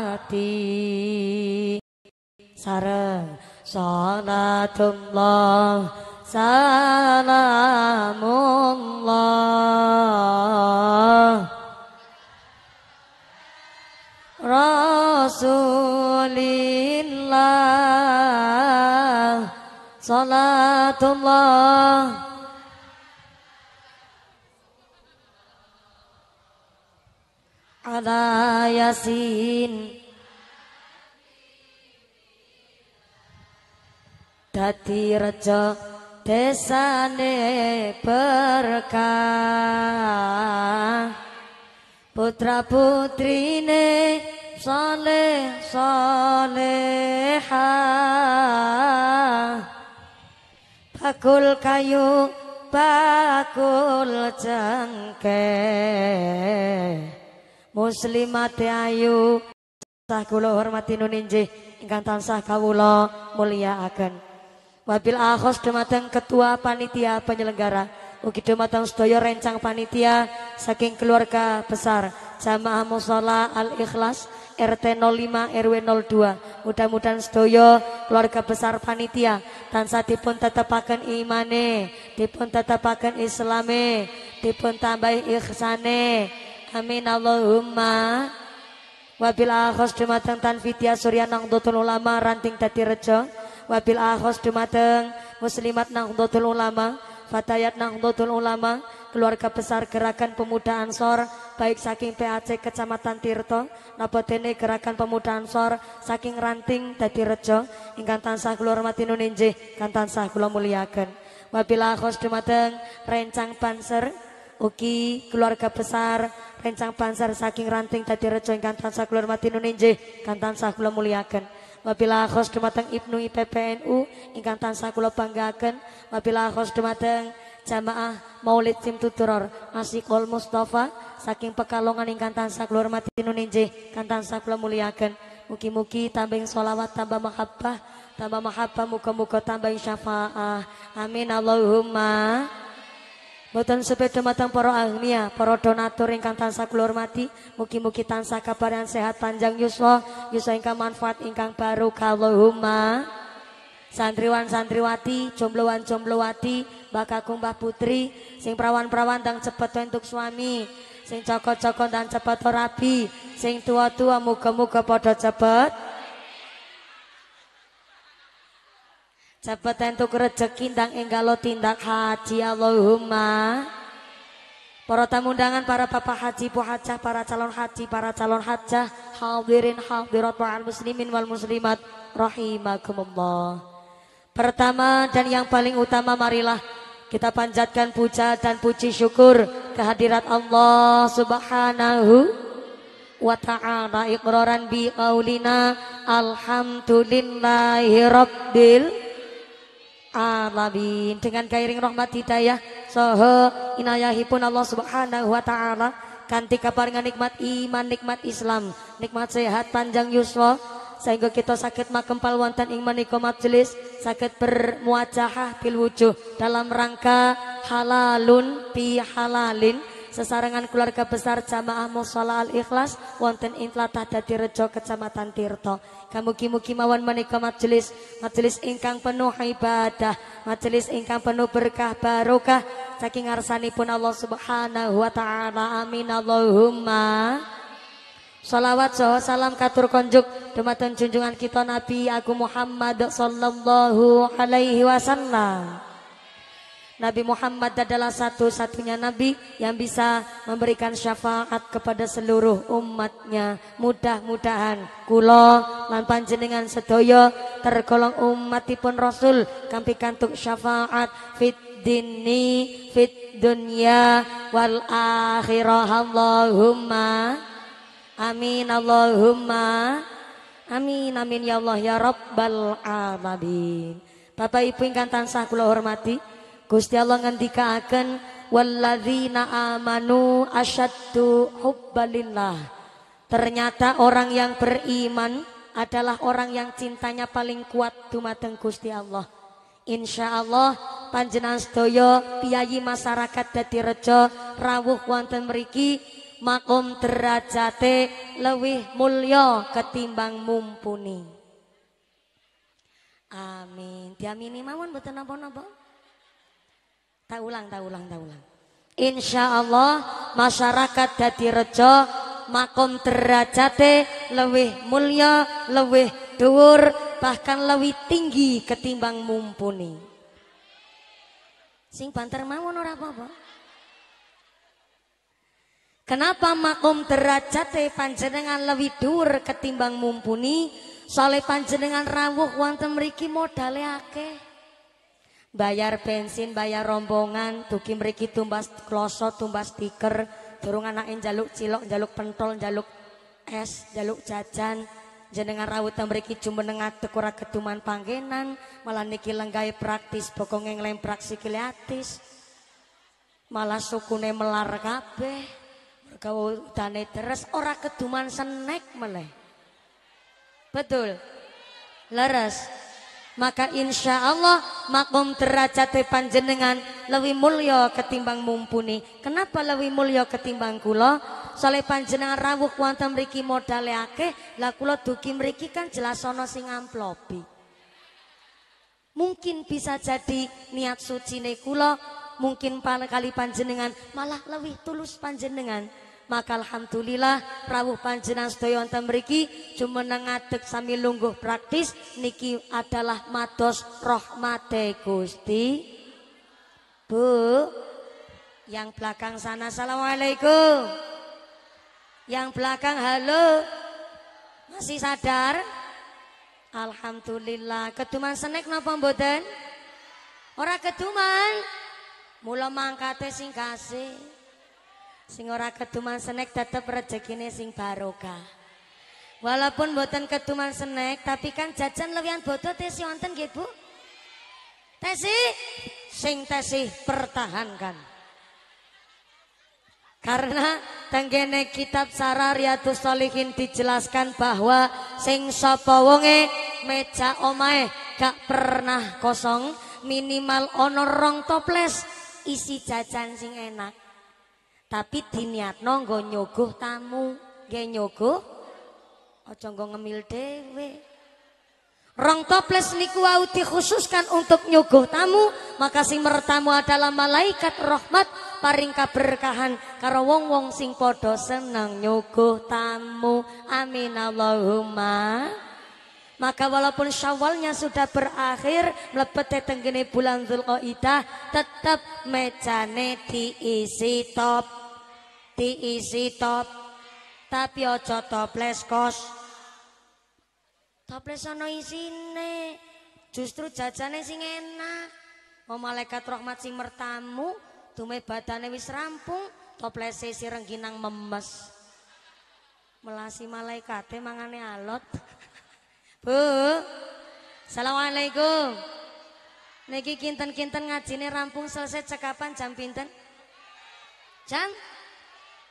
ati sare sanatullah salamullah rasulillah salatullah ala yasin dadi reja desane berkah putra putrine saleh saleha bakul kayu bakul cengkeh muslimat ya ayu tansah kula hormati nuninjih ingkang tansah kawula akan wabil akhos dumateng ketua panitia penyelenggara ugi dumateng sedaya rencang panitia saking keluarga besar jamaah musola al ikhlas RT 05 RW 02 mudah-mudahan sedaya keluarga besar panitia tansah dipun tetepaken imane dipun tetepaken islame dipun tambahi ihsane Amin Allahumma Wabil akhos dumateng tanfitia surya nang dotul ulama ranting tadi rejo Wabil akhos dumateng muslimat nang dotul ulama Fatayat nang dotul ulama Keluarga besar gerakan pemuda ansor Baik saking PAC Kecamatan Tirto Nabotene gerakan pemuda ansor Saking ranting tadi rejo Ingkang tansah keluar mati nuninjih Kan tansah kula muliakan Wabil akhos dumateng rencang panser Uki keluarga besar rencang pansar saking ranting tadi rejo ingkang tansah kula hormati nuninjih kan tansah kula mulyaken. wabila khos dumateng Ibnu IPPNU ingkang tansah kula banggaken wabila khos dumateng jamaah Maulid Tim Tuturor Asikol Mustafa saking Pekalongan ingkang tansah kula hormati nuninjih kan tansah kula mulyaken. mugi-mugi tambeng solawat tambah mahabbah tambah mahabbah muka muka tambah syafaah amin Allahumma Boten sepeda matang para almia, ya, para donatur ingkang tansah kula hormati, mugi-mugi tansah kabaran sehat panjang yuswa, yuswa ingkang manfaat ingkang barokahumma. Santriwan santriwati, jombloan jomblowati, mbah kakung mbah putri, sing prawan-prawan dan cepet untuk suami, sing cokot-cokot dan cepet rabi, sing tua-tua muga-muga padha cepet. Cepet entuk rejeki ndang lo tindak haji Allahumma. Para tamu undangan, para papa haji, bu hajah, para calon haji, para calon hajah, hadirin hadirat wa'al muslimin wal muslimat rahimakumullah. Pertama dan yang paling utama marilah kita panjatkan puja dan puji syukur kehadirat Allah Subhanahu wa ta'ala iqraran bi alhamdulillahi rabbil alamin dengan kairing rahmat hidayah soho inayahipun Allah subhanahu wa ta'ala kanti kaparingan nikmat iman nikmat Islam nikmat sehat panjang yuswa sehingga kita sakit makempal wantan iman nikmat majelis sakit bermuajahah bil wujuh dalam rangka halalun pi halalin sesarengan keluarga besar jamaah musola al ikhlas wanten ing tlatah dadi rejo kecamatan Tirto kamugi-mugi mawon menika majelis majelis ingkang penuh ibadah majelis ingkang penuh berkah barokah saking ngarsanipun Allah Subhanahu wa taala amin Allahumma Salawat soho salam katur konjuk Dematan junjungan kita Nabi aku Muhammad sallallahu alaihi wasallam. Nabi Muhammad adalah satu-satunya Nabi yang bisa memberikan syafaat kepada seluruh umatnya. Mudah-mudahan kulo lan panjenengan sedoyo tergolong umat umatipun Rasul kampi kantuk syafaat fit dini fit dunia, wal akhirah Allahumma amin Allahumma amin amin ya Allah ya Rabbal alamin Bapak Ibu yang tansah kula hormati Gusti Allah akan walladzina amanu asyaddu hubbalillah. Ternyata orang yang beriman adalah orang yang cintanya paling kuat dumateng Gusti Allah. Insya Allah panjenan sedaya piyayi masyarakat dadi rejo rawuh wonten mriki makom derajate lewih mulio ketimbang mumpuni. Amin. Diamini mawon mboten napa-napa. Tak ulang, tak ulang, tak ulang. Insya Allah masyarakat Dadi Rejo makom derajate lebih mulia, lebih dhuwur, bahkan lebih tinggi ketimbang mumpuni. Sing banter mawon ora apa-apa. Kenapa makom derajate panjenengan lebih dhuwur ketimbang mumpuni? Soale panjenengan rawuh wonten mriki modale akeh bayar bensin bayar rombongan tuki mriki tumbas kloso tumbas stiker turun anakin jaluk cilok jaluk pentol jaluk es jaluk jajan jenengan rawut yang mriki cuma ngadeg tekura ketuman panggenan malah niki lenggai praktis bokonge lain praksi kiliatis, malah sukune melar kabeh mergo utane terus ora ketuman senek meleh betul leres maka insya Allah makom teracate panjenengan lebih mulia ketimbang mumpuni kenapa lebih mulia ketimbang kulo? soalnya panjenengan rawuh kuantam riki modal akeh lah kulo dugi mriki kan jelas ono sing amplopi mungkin bisa jadi niat suci kula mungkin kali panjenengan malah lebih tulus panjenengan maka alhamdulillah rawuh panjenengan sedaya wonten mriki jumeneng ngadeg sami lungguh praktis niki adalah mados rahmate Gusti Bu yang belakang sana Assalamualaikum yang belakang halo masih sadar Alhamdulillah keduman senek napa mboten ora keduman mula mangkate sing kasih Sing ora ketuman senek tetep rezekine sing barokah. Walaupun boten ketuman senek, tapi kan jajan lewian bodoh tesi wonten gitu? Tesi sing tesi pertahankan. Karena tenggene kitab Sarah Riyadus Solihin dijelaskan bahwa sing sapa wonge meja omahe gak pernah kosong, minimal onorong toples isi jajan sing enak tapi diniat nonggo nyogoh tamu gak nyogoh ojo nggo ngemil dewe. Rong toples niku wau dikhususkan untuk nyogoh tamu, maka sing mertamu adalah malaikat rahmat paring kaberkahan karo wong-wong sing podo seneng nyogoh tamu. Amin Allahumma. Maka walaupun syawalnya sudah berakhir Melepet tenggene bulan Zulqaidah Tetap mecanet diisi top diisi top tapi aja toples kos toples ana isine justru jajane sing enak wa malaikat rahmat sing mertamu dume badane wis rampung toplese si ginang memes melasi malaikate mangane alot bu assalamualaikum Niki kinten-kinten ngajine rampung selesai cekapan jam pinten? Jam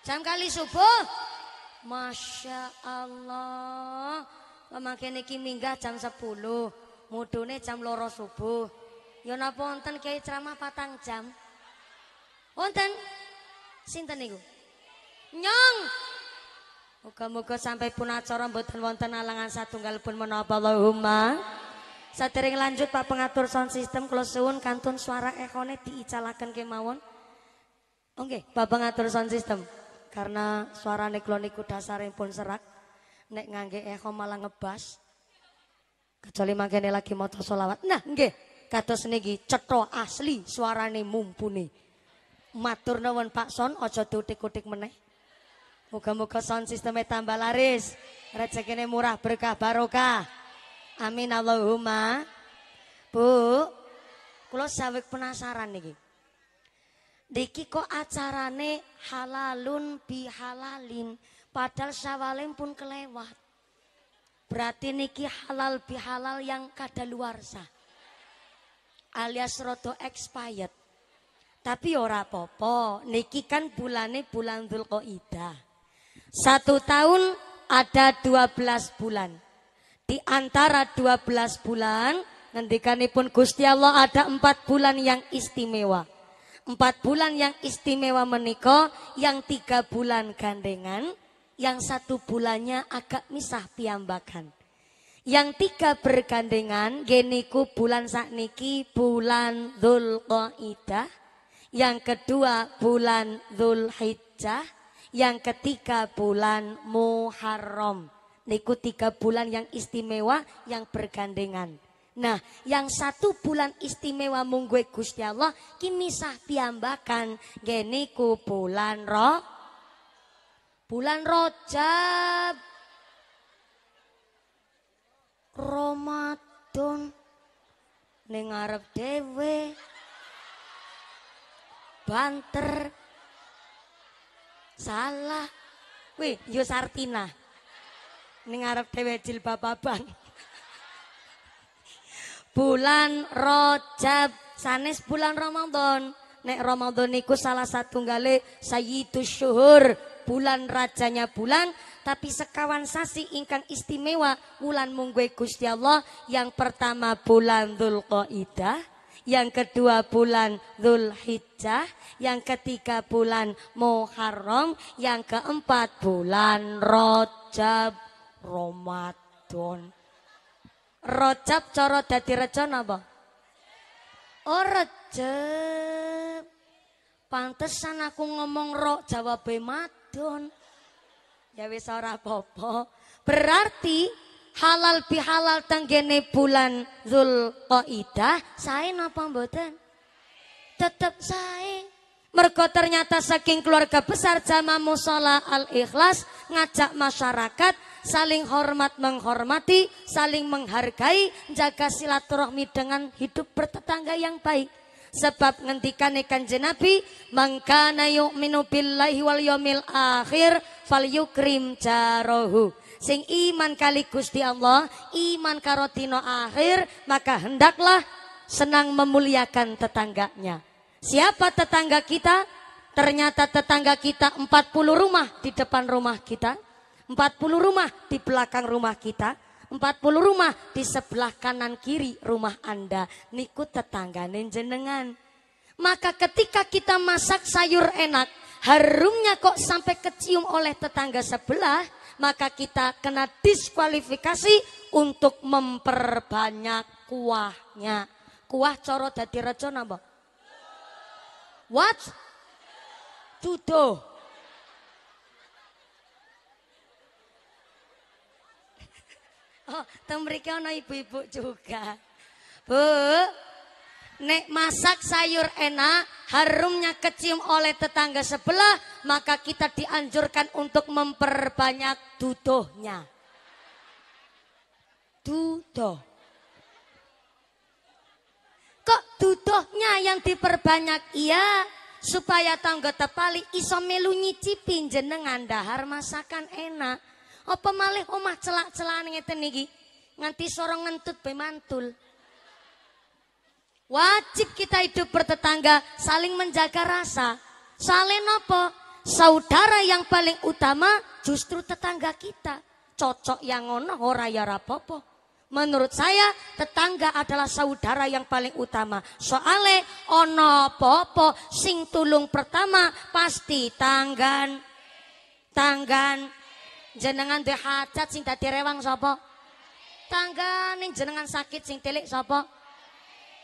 Jam kali subuh. Masya Allah. Pemakian ini minggah jam 10. Mudune jam loro subuh. Ya napa wonten kiai ceramah patang jam? Wonten sinten niku? Nyong. Muga-muga sampai pun acara mboten wonten alangan satunggal pun menapa Allahumma. Satering lanjut Pak pengatur sound system kula suwun kantun suara ekone diicalaken kemawon. Oke, okay, Pak pengatur sound system. karena suarane kula dasarin pun serak nek ngangge echo malah ngebas kecuali mangkene lagi mau selawat nah nggih kados niki cetro asli suarane mumpuni matur nuwun Pak Son ojo diutik-utik meneh muka muga sound sistemnya tambah laris rezekine murah berkah barokah amin Allahumma Bu kula sawek penasaran niki Niki kok acarane halalun bihalalin padahal syawalin pun kelewat. Berarti niki halal bihalal yang kada luar sah Alias roto expired. Tapi ora popo, niki kan bulane bulan idah Satu tahun ada dua belas bulan. Di antara dua belas bulan, pun Gusti Allah ada empat bulan yang istimewa. Empat bulan yang istimewa menikah, yang tiga bulan gandengan, yang satu bulannya agak misah piambakan. Yang tiga bergandengan, geniku bulan sakniki, bulan Dzulqa'dah. Yang kedua bulan Dzulhijjah, yang ketiga bulan Muharram. Niku tiga bulan yang istimewa yang bergandengan. Nah, yang satu bulan istimewa munggue Gusti Allah kimisah piambakan geniku bulan roh bulan Rojab Ramadan neng ngarep dewe. banter salah Wih, yo sartina ning dewe jilbab jilbababan bulan rojab sanes bulan Ramadan nek Ramadan niku salah satu gale sayyidus syuhur bulan rajanya bulan tapi sekawan sasi ingkang istimewa bulan munggwe Gusti Allah yang pertama bulan Dzulqa'dah yang kedua bulan Zulhijjah, yang ketiga bulan Muharram, yang keempat bulan rojab Ramadan. Rojab coro dadi reca napa? Oh rejeb. Pantesan aku ngomong ro jawab madon. Ya wis ora apa Berarti halal bihalal tenggene bulan Zulqaidah sae napa mboten? Tetep sae. Mergo ternyata saking keluarga besar jamaah musola al-ikhlas ngajak masyarakat saling hormat menghormati, saling menghargai, jaga silaturahmi dengan hidup bertetangga yang baik. Sebab ngentikan ikan jenabi Mangkana yu'minu billahi wal yomil akhir Fal yukrim jarohu Sing iman kali gusti Allah Iman karotino akhir Maka hendaklah senang memuliakan tetangganya Siapa tetangga kita? Ternyata tetangga kita 40 rumah di depan rumah kita 40 rumah di belakang rumah kita, 40 rumah di sebelah kanan kiri rumah Anda, niku tetangga jenengan. Maka ketika kita masak sayur enak, harumnya kok sampai kecium oleh tetangga sebelah, maka kita kena diskualifikasi untuk memperbanyak kuahnya. Kuah coro dadi rejo napa? What? Tuduh. Oh, temriki mriki ana ibu-ibu juga. Bu, Nek masak sayur enak, harumnya kecium oleh tetangga sebelah, maka kita dianjurkan untuk memperbanyak dudohnya. Dudoh. Kok dudohnya yang diperbanyak? Iya, supaya tangga tepali iso melu nyicipin jenengan dahar masakan enak. Apa malih omah celak-celaan ngeten niki? Nganti sorong ngentut be mantul. Wajib kita hidup bertetangga, saling menjaga rasa. Saling apa? Saudara yang paling utama justru tetangga kita. Cocok yang ngono ora ya rapopo. Menurut saya tetangga adalah saudara yang paling utama. Soale ono popo sing tulung pertama pasti tanggan. Tanggan jenengan duwe hajat sing dadi rewang sapa? Tanggane jenengan sakit sing sopo. sapa?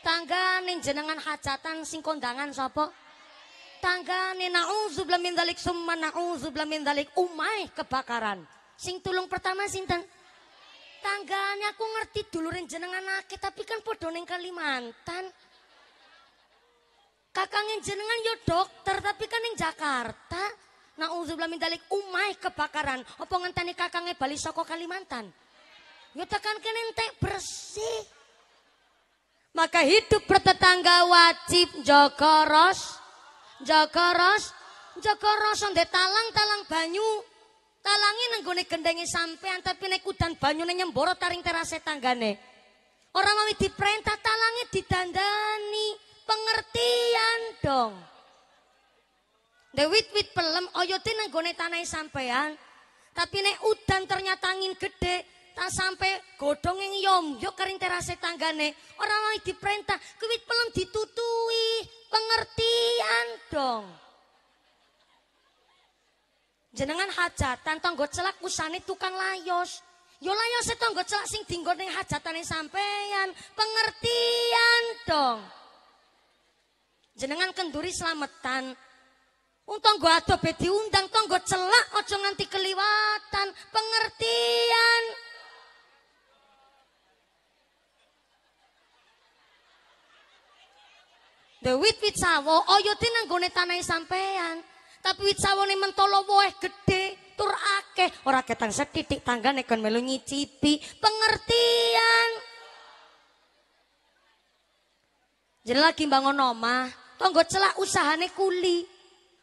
Tanggane jenengan hajatan sing kondangan sapa? Tanggane nauzubillah min dzalik summa nauzubillah min dzalik umai kebakaran. Sing tulung pertama sinten? Tanggane aku ngerti duluren jenengan akeh tapi kan padha ning Kalimantan. Kakangin jenengan yo dokter tapi kan ning Jakarta. Nauzubillah min dalik umai kebakaran. Apa tani kakange bali saka Kalimantan? Ya tekan kene entek bersih. Maka hidup bertetangga wajib jaga ros, jaga ros, jaga ros talang-talang banyu. Talangi nenggone gendengi sampean tapi nek banyu banyune nyemboro taring terase tanggane. Orang mau diperintah talangi didandani pengertian dong. The wit-wit pelem oyote oh, ya nanggone tanah e sampean. Tapi nek udan ternyata angin gede, tak sampai godhong yang yom yo ya kering terase tanggane. Orang lain diperintah, kuwit pelem ditutui, pengertian dong. Jenengan hajatan tantong celak usane tukang layos. Yo ya layos tanggo celak sing dinggo ning hajatane sampean, pengertian dong. Jenengan kenduri selametan, Untung Wong tangga adobe diundang, gue celak aja nganti keliwatan. Pengertian. The wit-wit sawo oyote nang gue tanahe sampean. Tapi wit sawone mentolo woe gedhe, tur akeh, ora ketang tangga tanggane kon melu nyicipi. Pengertian. Jadi lagi bangun omah, tonggo celak usahane kuli.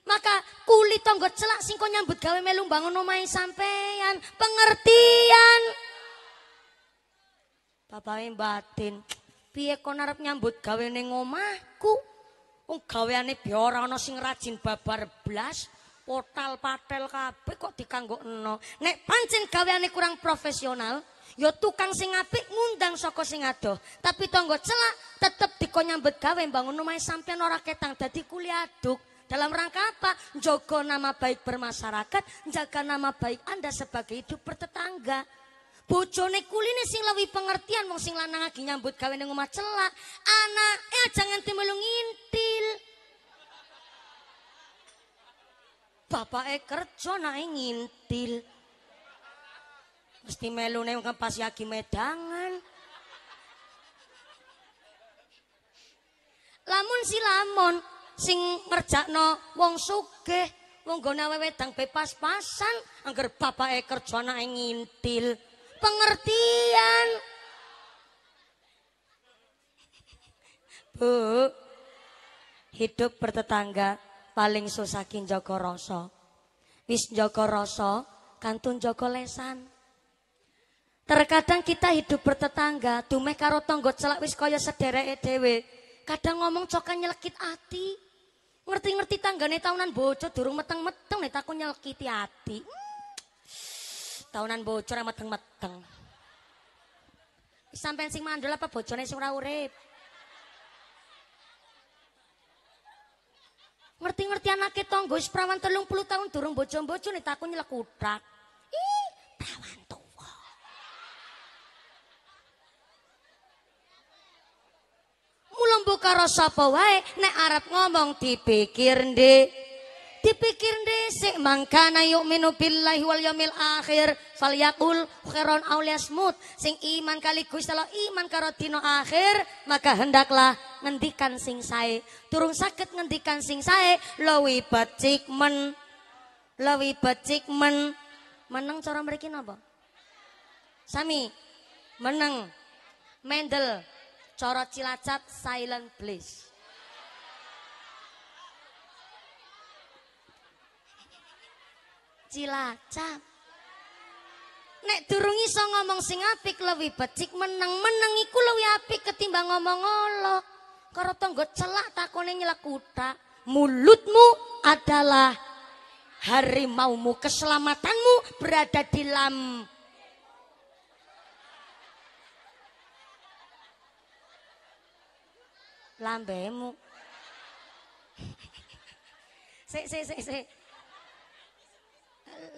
Maka kulit tonggo celak singko nyambut gawe melu bangun omahe sampean. Pengertian. Bapake batin. Piye kon arep nyambut gawe ning omahku? Wong gaweane bi ana sing rajin babar blas. portal patel kabeh kok dikanggo eno. Nek pancen gaweane kurang profesional, yo ya tukang sing apik ngundang saka sing adoh. Tapi tonggo celak tetep dikon nyambut gawe bangun omahe sampean ora ketang dadi dalam rangka apa? joko nama baik bermasyarakat, jaga nama baik Anda sebagai hidup bertetangga. Bojone kuline sing lebih pengertian wong sing lanang lagi nyambut gawe ning omah celak, anak aja nganti melu ngintil. bapak eh kerja nake ngintil. Mesti mungkin pas yagi medangan. Lamun si lamun sing ngerjakno wong sugih, wong gona awe wedang bebas-pasan, angger papa kerja anake ngintil. Pengertian. Bu, hidup bertetangga paling susah kin joko rasa. Wis Joko rasa, kantun Joko lesan. Terkadang kita hidup bertetangga, dumeh karo tonggo celak wis kaya sedere dewe Kadang ngomong cokan nyelekit hati ngerti-ngerti tanggane tahunan bocor durung meteng-meteng nek aku nyelkiti ati. Hmm, tahunan bocor amat meteng-meteng. Sampai sing mandul apa bojone sing ora urip. Ngerti-ngerti anake tonggo wis prawan 30 tahun durung bojo-bojone tak aku nyelek lumpuh karo sapa wae nek arep ngomong dipikir ndek. Dipikir ndek sik mangkana yu'minu billahi wal yaumil akhir fal falyakul khairon aw liyasmut. Sing iman kali Gusti Allah iman karo dina akhir maka hendaklah ngendikan sing sae. Turung sakit ngendikan sing sae lawi becik men. lawi becik men. Meneng cara mriki napa? Sami. Meneng. Mendel. Coro Cilacap Silent Bliss. Cilacap. Nek durung iso ngomong sing apik luwih becik meneng-meneng iku luwih apik ketimbang ngomong olok. Karo tangga celak takone nyelak kutak. Mulutmu adalah harimaumu, keselamatanmu berada di lam lambemu. Si, si, si, si.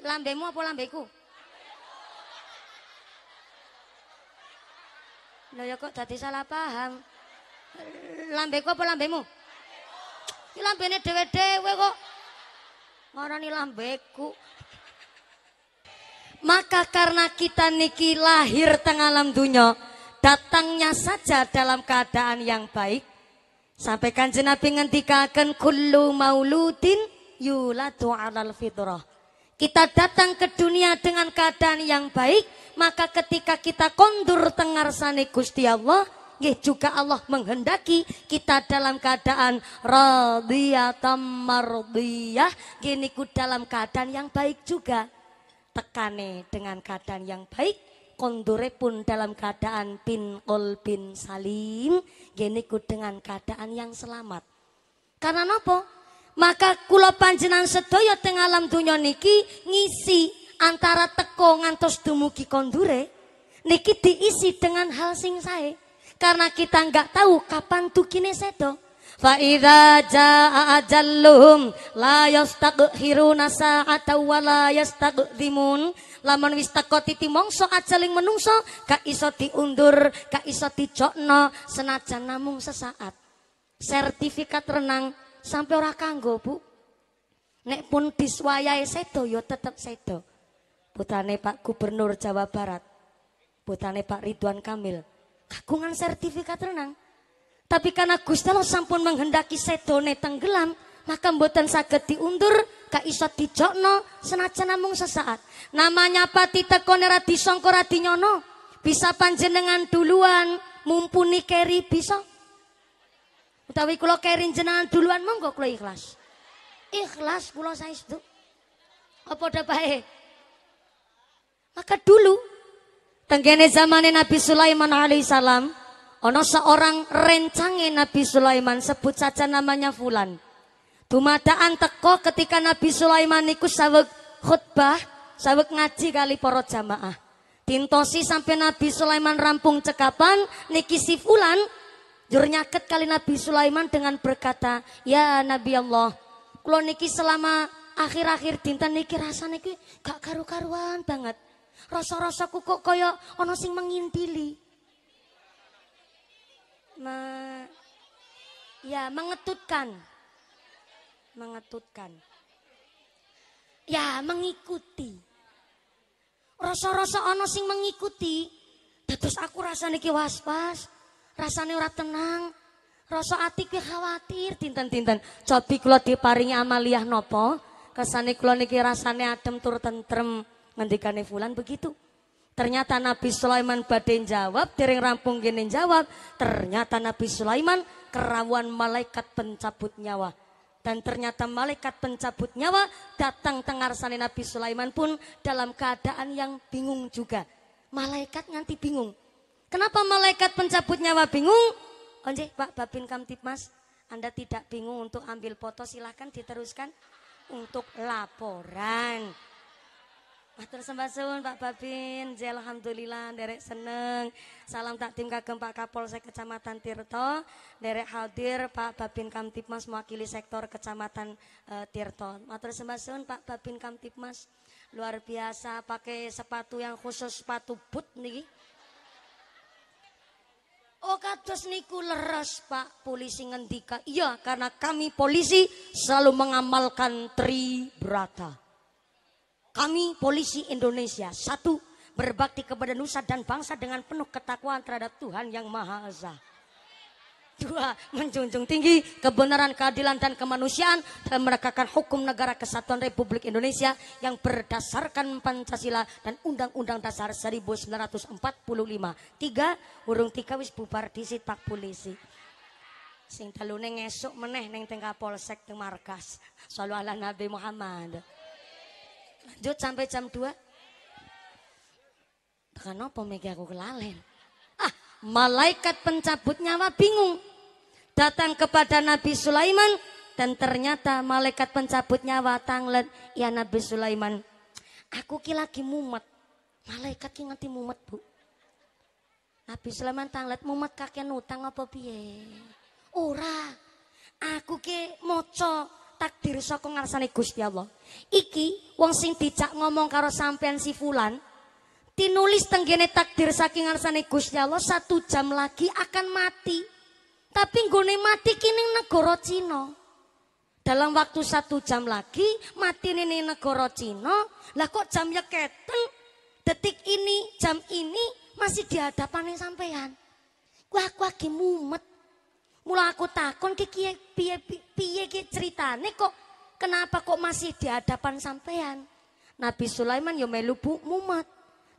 Lambemu apa lambeku? Lo ya kok tadi salah paham. Lambeku apa lambemu? Iki lambene dewe-dewe kok. Ngarani lambeku. Maka karena kita niki lahir tengah alam dunia, datangnya saja dalam keadaan yang baik, Sampai kanjeng Nabi ngendikaken kullu mauludin yuladu alal fitrah. Kita datang ke dunia dengan keadaan yang baik, maka ketika kita kondur tengar tengarsane Gusti Allah, nggih juga Allah menghendaki kita dalam keadaan radhiyatam mardiyah, gini ku dalam keadaan yang baik juga. Tekane dengan keadaan yang baik, Kondure pun dalam keadaan bin kol bin salim geniku dengan keadaan yang selamat karena nopo maka kula panjenan sedoyo tengalam alam dunia niki ngisi antara teko ngantos dumugi kondure niki diisi dengan hal sing saya karena kita nggak tahu kapan tukine sedo Fa idza jaa ajalluhum la yastaghfiruna sa'ata wa la dimun lamun wis teko titi mongso ajaling menungso gak iso diundur gak iso dijokno senajan namung sesaat sertifikat renang sampai ora kanggo bu nek pun diswayai sedo yo ya tetep sedo putane Pak Gubernur Jawa Barat putane Pak Ridwan Kamil kagungan sertifikat renang tapi karena Gusti Allah sampun menghendaki sedone tenggelam maka mboten saged diundur gak iso dijokno senajan namung sesaat namanya pati tekone ra disangka ra dinyono bisa panjenengan duluan mumpuni keri bisa utawi kula kerin jenengan duluan monggo kula ikhlas ikhlas saya saestu apa dapae maka dulu tenggene zamane Nabi Sulaiman alaihissalam ono seorang rencange Nabi Sulaiman sebut saja namanya Fulan Tumadaan teko ketika Nabi Sulaiman ikut sawek khutbah, sawek ngaji kali para jamaah. Tintosi sampai Nabi Sulaiman rampung cekapan, niki sifulan, jur nyaket kali Nabi Sulaiman dengan berkata, Ya Nabi Allah, kalau niki selama akhir-akhir dinten niki rasa niki gak karu-karuan banget. Rasa-rasaku kok koyo ono sing mengintili. Ma, ya mengetutkan mengetutkan. Ya, mengikuti. Rasa-rasa ono sing mengikuti, terus aku rasa niki was-was, rasane ora tenang, rasa ati kuwi khawatir dinten-dinten. Cobi kula diparingi amaliah nopo, Kesane kula niki rasane adem tur tentrem ngendikane fulan begitu. Ternyata Nabi Sulaiman badai jawab, dereng rampung gini jawab. Ternyata Nabi Sulaiman kerawan malaikat pencabut nyawa. Dan ternyata malaikat pencabut nyawa datang tengar sani Nabi Sulaiman pun dalam keadaan yang bingung juga. Malaikat nganti bingung. Kenapa malaikat pencabut nyawa bingung? Onje, Pak Babin Kamtipmas, Anda tidak bingung untuk ambil foto silahkan diteruskan untuk laporan. Matur sembah suwun Pak Babin, Jai alhamdulillah derek seneng. Salam takdim kagem Pak Kapolsek Kecamatan Tirto, derek hadir Pak Babin Kamtipmas mewakili sektor Kecamatan e, Tirto. Matur sembah suwun Pak Babin Kamtipmas. Luar biasa pakai sepatu yang khusus sepatu boot nih. Oh kados niku leres Pak polisi ngendika. Iya karena kami polisi selalu mengamalkan tri brata. Kami polisi Indonesia satu berbakti kepada nusa dan bangsa dengan penuh ketakwaan terhadap Tuhan yang Maha Esa. Dua, menjunjung tinggi kebenaran, keadilan, dan kemanusiaan dalam menegakkan hukum negara kesatuan Republik Indonesia yang berdasarkan Pancasila dan Undang-Undang Dasar 1945. Tiga, urung tiga wis bubar disitak polisi. Sing telune ngesuk meneh neng tengah polsek teng markas. Sallallahu Nabi Muhammad. Lanjut sampai jam 2. Tekan apa mega aku kelalen. Ah, malaikat pencabut nyawa bingung. Datang kepada Nabi Sulaiman dan ternyata malaikat pencabut nyawa tanglet ya Nabi Sulaiman. Aku ki lagi mumet. Malaikat ki ngerti mumet, Bu. Nabi Sulaiman tanglet mumet kakek utang apa piye? Ora. Aku ki moco takdir saka ngarsane Gusti Allah. Iki wong sing dijak ngomong karo sampean si fulan tinulis tenggene takdir saking ngarsane Gusti Allah satu jam lagi akan mati. Tapi nggone mati kini negara Cina. Dalam waktu satu jam lagi mati ini negara Cina. Lah kok jamnya keten? Detik ini, jam ini masih di hadapannya sampean. Wah, aku lagi mumet. Mula aku takon ki piye piye piye ki kok kenapa kok masih di hadapan sampean? Nabi Sulaiman yo melu bu mumet.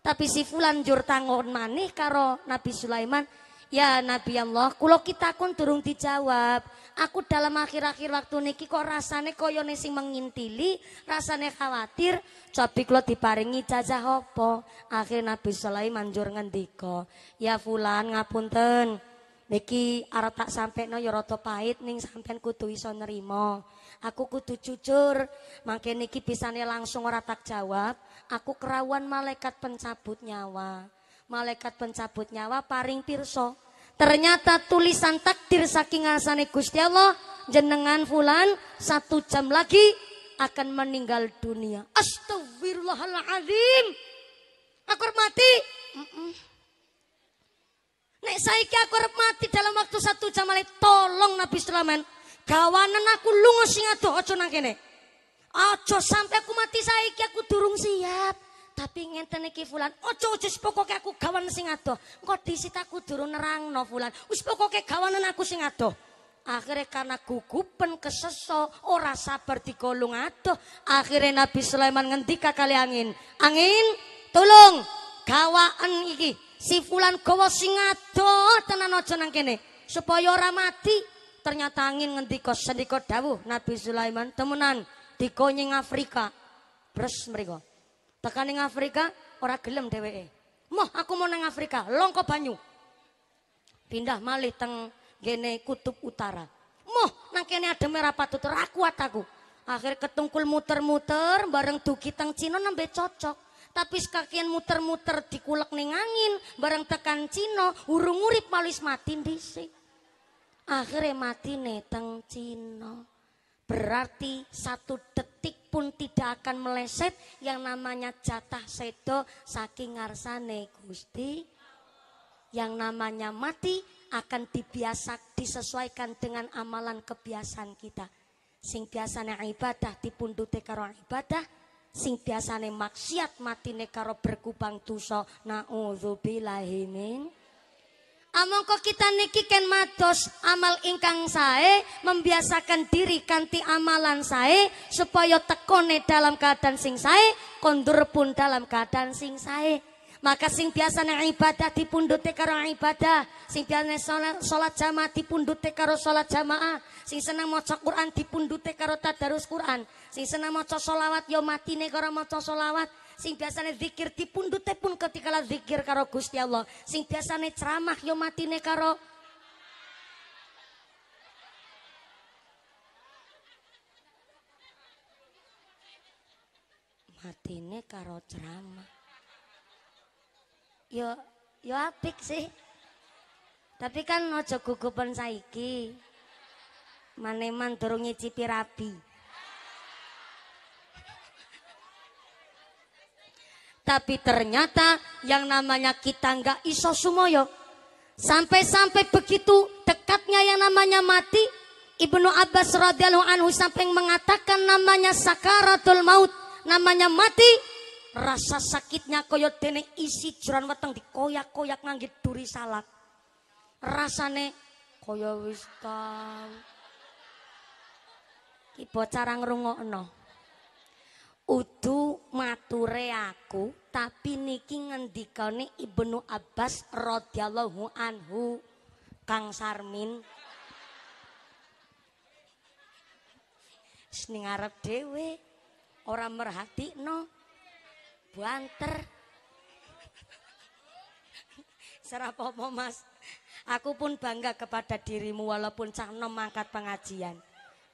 Tapi si fulan jur tangon maneh karo Nabi Sulaiman, Ya Nabi Allah, kula takon durung dijawab. Aku dalam akhir-akhir waktu niki kok rasane kaya sing mengintili, rasane khawatir, cobi kula diparingi jajah apa? Akhir Nabi Sulaiman jur ngendika, "Ya fulan ngapunten." Niki arep tak sampeno ya rada pahit ning sampean kutu iso nerima. Aku kutu jujur, mangke niki bisane langsung ora tak jawab. Aku kerawan malaikat pencabut nyawa. Malaikat pencabut nyawa paring pirsa. Ternyata tulisan takdir saking ngasane Gusti Allah jenengan fulan satu jam lagi akan meninggal dunia. Astagfirullahaladzim. Aku mati. Mm -mm. Nek saiki aku arep mati dalam waktu satu jam malih tolong Nabi Sulaiman. kawanan aku lunga sing tuh aja nang kene. sampai aku mati saiki aku durung siap. Tapi ngenten iki fulan, ojo ojo pokoke aku kawan sing adoh. Engko disit aku durung no fulan. Wis pokoke kawanan aku sing tuh. Akhirnya karena gugupen keseso ora sabar digolong atuh. Akhirnya Nabi Sulaiman ngendika kali angin. Angin, tolong gawaan iki Si fulan gawa sing ado tenan aja nang kene supaya ora mati. Ternyata angin ngendika sendika dawuh Nabi Sulaiman, temenan diko Afrika. Bres mriku. Tekan ning Afrika ora gelem dheweke. Moh aku mau nang Afrika, longko banyu. Pindah malih teng gene kutub utara. Moh nang kene ada ra patut, ra aku. Akhir ketungkul muter-muter bareng dugi teng Cina nembe cocok tapi sekakian muter-muter dikulek ning angin bareng tekan cino urung urip malis mati dhisik akhirnya mati neteng cino berarti satu detik pun tidak akan meleset yang namanya jatah sedo saking ngarsane Gusti yang namanya mati akan dibiasak disesuaikan dengan amalan kebiasaan kita sing biasanya ibadah dipundute karo ibadah sing biasane maksiat matine karo berkubang dosa naudzubillahi min Amangka ah, kita niki ken matos amal ingkang sae membiasakan diri kanti amalan sae supaya tekone dalam keadaan sing sae kondur pun dalam keadaan sing sae. Maka sing biasane ibadah dipundute karo ibadah, sing biasane salat salat jamaah dipundute karo salat jamaah, sing seneng maca Quran dipundute karo tadarus Quran, sing seneng maca selawat yo ya matine karo maca selawat, sing biasane zikir dipundute pun ketika la zikir karo Gusti Allah, sing biasane ceramah yo ya matine karo matine karo ceramah yo yo apik sih tapi kan nojo gugupan saiki maneman durung nyicipi rabi tapi ternyata yang namanya kita nggak iso sumoyo sampai-sampai begitu dekatnya yang namanya mati Ibnu Abbas radhiyallahu anhu sampai mengatakan namanya sakaratul maut namanya mati Rasa sakitnya koyote dene isi curan weteng di koyak ngangge duri salak. Rasane koyo wis tau. Ki bocah ra ngrungokno. Udu mature aku, tapi niki ngendikane Ibnu Abbas radhiyallahu anhu. Kang Sarmin. Sing ngarep orang ora no banter. Serapopo mas, aku pun bangga kepada dirimu walaupun cah nom angkat pengajian.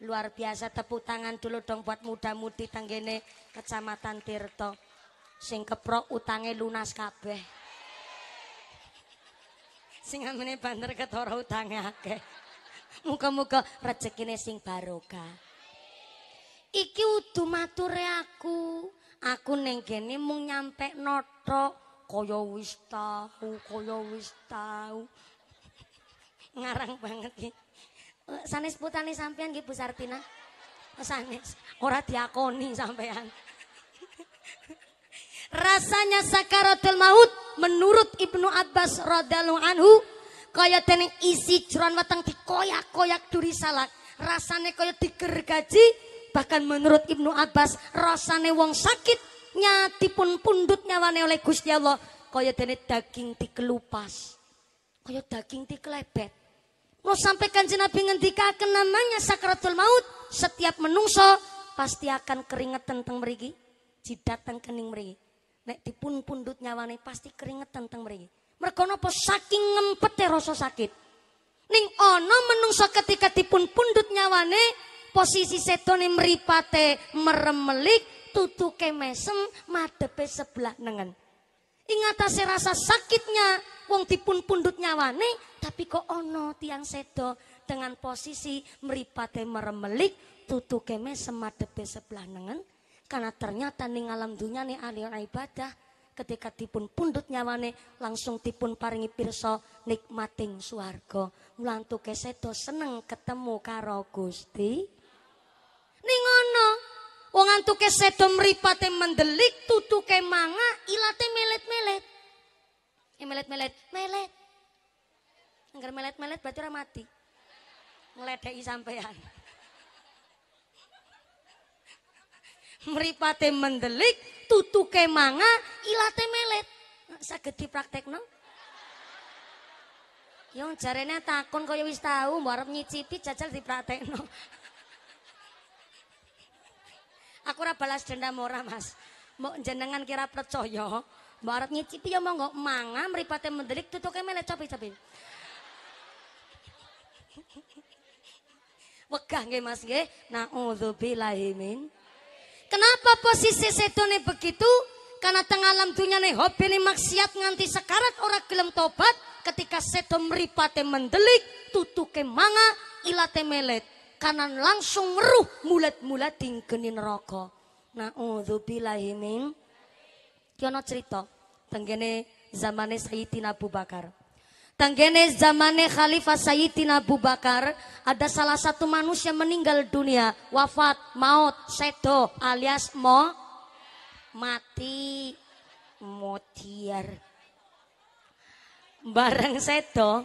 Luar biasa tepuk tangan dulu dong buat muda-mudi tanggene kecamatan Tirto. Sing keprok utangnya lunas kabeh. Sing amene banter ketara utange akeh. muka muga rezekine sing barokah. Iki udu mature aku. Aku ning kene mung nyampe notok kaya wis tahu, kaya wis tahu. Ngarang banget iki. Sanes putane sampean nggih Bu Sartina. Sanes ora diakoni sampean. Rasanya sakaratul maut menurut Ibnu Abbas radhiyallahu anhu kaya teneng isi jeroan weteng dikoyak-koyak duri salak. Rasane kaya digergaji Bahkan menurut Ibnu Abbas rasane wong sakit nyati pun pundut nyawane oleh Gusti Allah kaya dene daging dikelupas. Kaya daging dikelebet. Mau sampai kanjeng Nabi ngendika namanya sakaratul maut, setiap menungso pasti akan keringet tentang merigi jidat dan kening merigi Nek dipun pundut nyawane pasti keringet tentang merigi Mereka napa saking ngempet rasa sakit. Ning ono menungso ketika dipun pundut nyawane posisi setone meripate meremelik, tutuke mesem, madepe sebelah nengen. Ingatase rasa sakitnya wong tipun pundut nyawane tapi kok ono tiang sedo dengan posisi meripate meremelik tutuke mesem madepe sebelah nengen karena ternyata ning alam dunia nih aliran ibadah ketika tipun pundut nyawane langsung dipun paringi pirsa nikmating melantuk ke sedo seneng ketemu karo Gusti Ning ngono. Wong antuke sedo mripate mendelik, tutuke manga, ilate melet-melet. Eh melet-melet, melet. Angger melet-melet berarti ora mati. Ngeledeki sampean. mripate mendelik, tutuke manga, ilate melet. Saged dipraktekno? Yang jarene takon kaya wis tahu, mbok arep nyicipi jajal dipraktekno. Aku ora balas dendam ora, Mas. Mbok jenengan kira percaya, mbok arep nyicipi ya monggo manga mripate mendelik tutuknya melek copi-copi. Wegah nggih Mas nggih. Nauzubillahi min. Kenapa posisi setone begitu? Karena tengah alam dunia nih hobi nih maksiat nganti sekarat orang gelem tobat ketika seto meripate mendelik tutuke manga ilate melet kanan langsung meruh mulat-mulat rokok. neraka. Nauzubillahi min. ini ana cerita tenggene zamane Sayyidina Abu Bakar. Tenggene zamane Khalifah Sayyidina Abu Bakar ada salah satu manusia meninggal dunia, wafat, maut, Seto alias mo mati mutiar. Bareng Seto.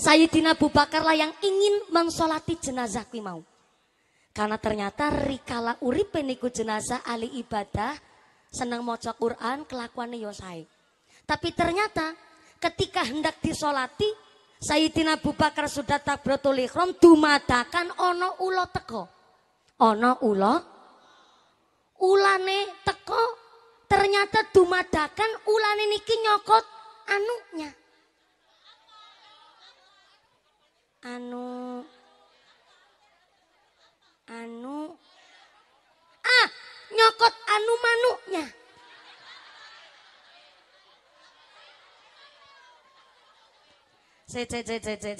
Sayyidina Abu Bakar lah yang ingin mensolati jenazah kui mau. Karena ternyata rikala uripe niku jenazah ali ibadah senang maca Quran kelakuannya yo sae. Tapi ternyata ketika hendak disolati Sayyidina Abu Bakar sudah tak ihram dumadakan ono ulo teko. Ono ulo ulane teko ternyata dumadakan ulane niki nyokot anuknya. anu anu ah nyokot anu manuknya cek cek cek cek cek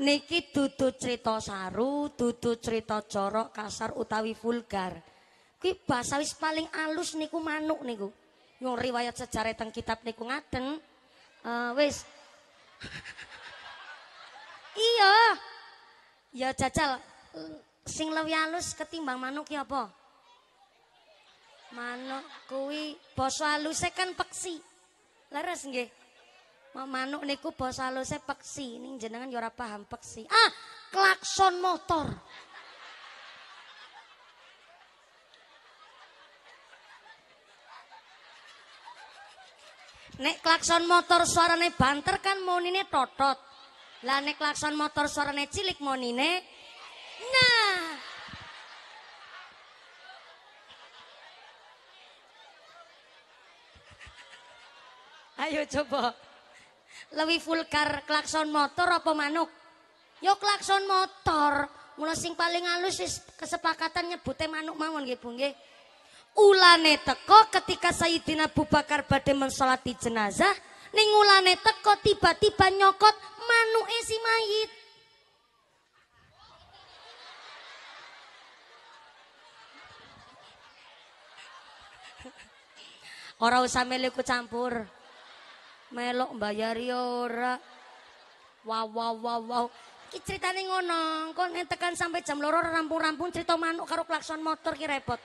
niki dudu cerita saru dudu cerita Corok kasar utawi vulgar kuwi basa wis paling alus niku manuk niku nyong riwayat sejarah teng kitab niku ngaten uh, wis Iya. Ya jajal sing luwih alus ketimbang manuk ya apa? Manuk kuwi basa aluse kan peksi. Leres nggih. Manuk niku basa aluse peksi, ning jenengan ya ora paham peksi. Ah, klakson motor. Nek klakson motor suarane banter kan monine totot. Lah nek klakson motor suarane cilik monine. Nah. Ayo coba. Lewi vulgar klakson motor apa manuk? Yo klakson motor. Mula sing paling halus is kesepakatan nyebute manuk mawon nggih Bu nggih. Ulane teko ketika Sayyidina Abu Bakar badhe mensolati jenazah, ning ulane teko tiba-tiba nyokot Manu si mayit. Ora usah ku campur. Melok mbayari ora. Wow wow wow wow. Iki ceritane ngono, kon tekan sampai jam loror rampung-rampung cerita manuk karo klakson motor ki repot.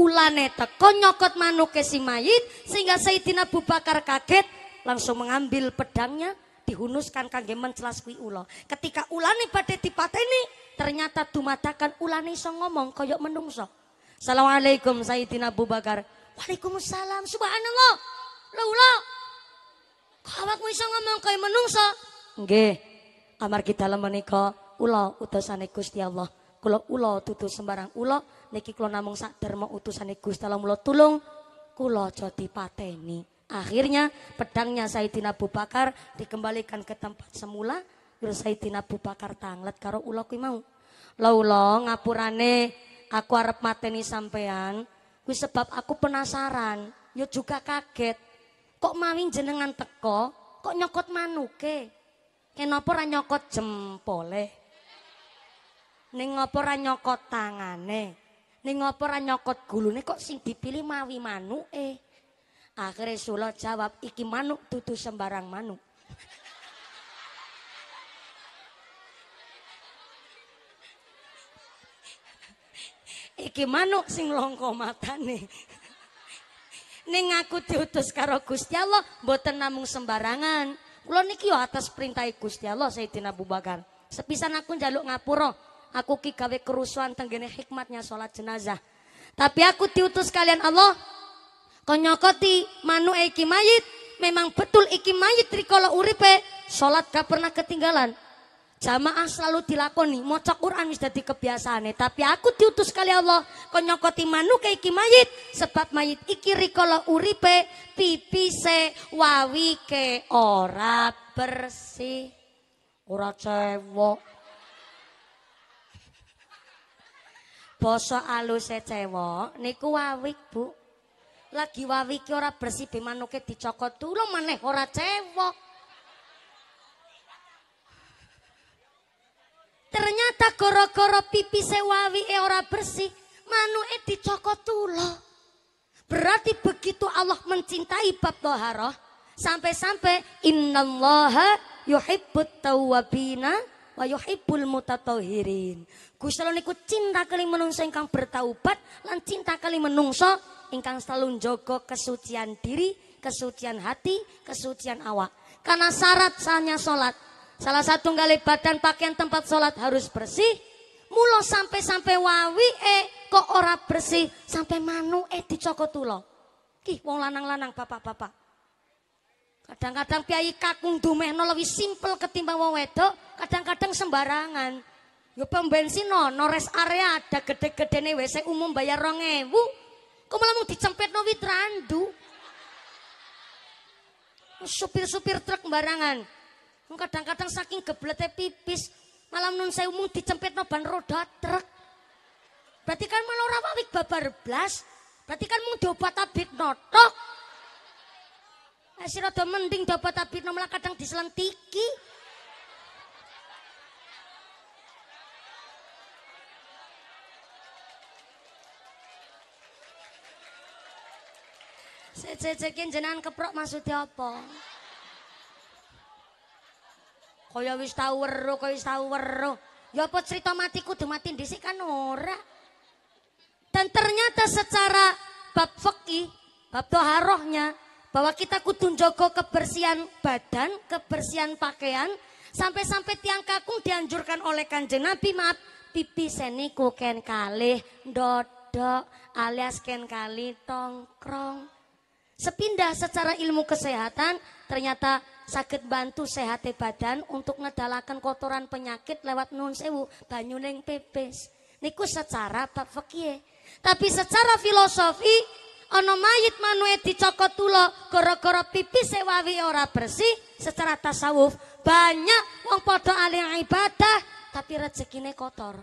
Ulane teko nyokot manu si mayit sehingga Sayyidina Abu Bakar kaget langsung mengambil pedangnya dihunuskan kangge mencelas ulo ulo. Ketika ulane badhe ini ternyata dumadakan ulani iso ngomong koyok menungso. Assalamualaikum Sayyidina Abu Bakar. Waalaikumsalam. Subhanallah. lo ulo Kawakmu awakmu iso ngomong koyok menungso? Nge. amar kita dalem niko. ulo utusan Gusti Allah. Kulo ulo tutu sembarang ulo niki kulo namung sak derma utusan Gusti Allah tulung tulung Kulo jodipateni. ini Akhirnya pedangnya Saidina Abu Bakar dikembalikan ke tempat semula. Yur Saidina Abu Bakar tanglet karo ulo kuwi mau. Laula ngapurane aku arep mateni sampean kuwi sebab aku penasaran, yo juga kaget. Kok mawin jenengan teko, kok nyokot manuke? Kenapa ora nyokot jempole? Ning ngapa ora nyokot tangane? Ning ngapa ora nyokot gulune kok sing dipilih mawi manuke? Eh. Akhirnya Sula jawab, iki manuk tutus sembarang manuk. iki manuk sing longko nih. Neng aku diutus karo Gusti Allah boten namung sembarangan. Kulo niki atas perintah Gusti Allah Sayyidina Abu Bakar. Sepisan aku njaluk ngapura, aku ki gawe kerusuhan tenggene hikmatnya sholat jenazah. Tapi aku diutus kalian Allah Konyokoti manu iki mayit, memang betul iki mayit rikolo uripe, sholat gak pernah ketinggalan. Jamaah selalu dilakoni, maca Quran wis dadi kebiasaane, tapi aku diutus kali Allah konyokoti manu ke iki mayit, sebab mayit iki rikolo uripe pipi se pipise ke ora bersih. Ora cewek. alu se cewek niku wawik, Bu lagi wawi ki ora bersih be manuke dicokot tulung maneh ora cewek. Ternyata pipi gara pipise e ora bersih, manuke dicokot tulung. Berarti begitu Allah mencintai bab toharoh, sampai-sampai innallaha yuhibbut tawabina wa yuhibbul mutatohirin. Gusti Allah niku cinta kali menungso ingkang bertaubat lan cinta kali menungso ingkang selalu jogo kesucian diri, kesucian hati, kesucian awak. Karena syarat sahnya sholat, salah satu kali badan pakaian tempat sholat harus bersih. Mula sampai-sampai wawi eh, kok ora bersih sampai manu eh dicokotulo. Kih wong lanang-lanang bapak-bapak. Kadang-kadang piyayi kakung no lebih simpel ketimbang wong wedok, kadang-kadang sembarangan. Yo pom bensin no, no rest area ada gede gede nih WC umum bayar 2000. Kok malah mau dicempet no wit randu. Supir-supir truk barangan. Kadang-kadang saking geblete pipis. Malam nun saya umum dicempet no ban roda truk. Berarti kan malah orang wawik babar belas. Berarti kan mau diobat abit notok. Asih eh, rada mending diobat abit no malah kadang diselentiki. Cecekin jenengan keprok maksudnya apa? Kaya wis tau weruh, kaya wis tau weruh. Ya apa cerita matiku kudu mati dhisik kan ora. Dan ternyata secara bab fikih, bab toharohnya bahwa kita kudu njogo kebersihan badan, kebersihan pakaian, sampai-sampai tiang kakung dianjurkan oleh kanjeng Nabi maaf pipi seniku ken kalih ndodok alias ken kali tongkrong Sepindah secara ilmu kesehatan ternyata sakit bantu sehat badan untuk ngedalakan kotoran penyakit lewat nun sewu banyuling pepes. Niku secara bab fakie Tapi secara filosofi ono mayit manue dicokot tulo goro-goro pipis sewawi ora bersih secara tasawuf banyak wong podo aling ibadah tapi rezekine kotor.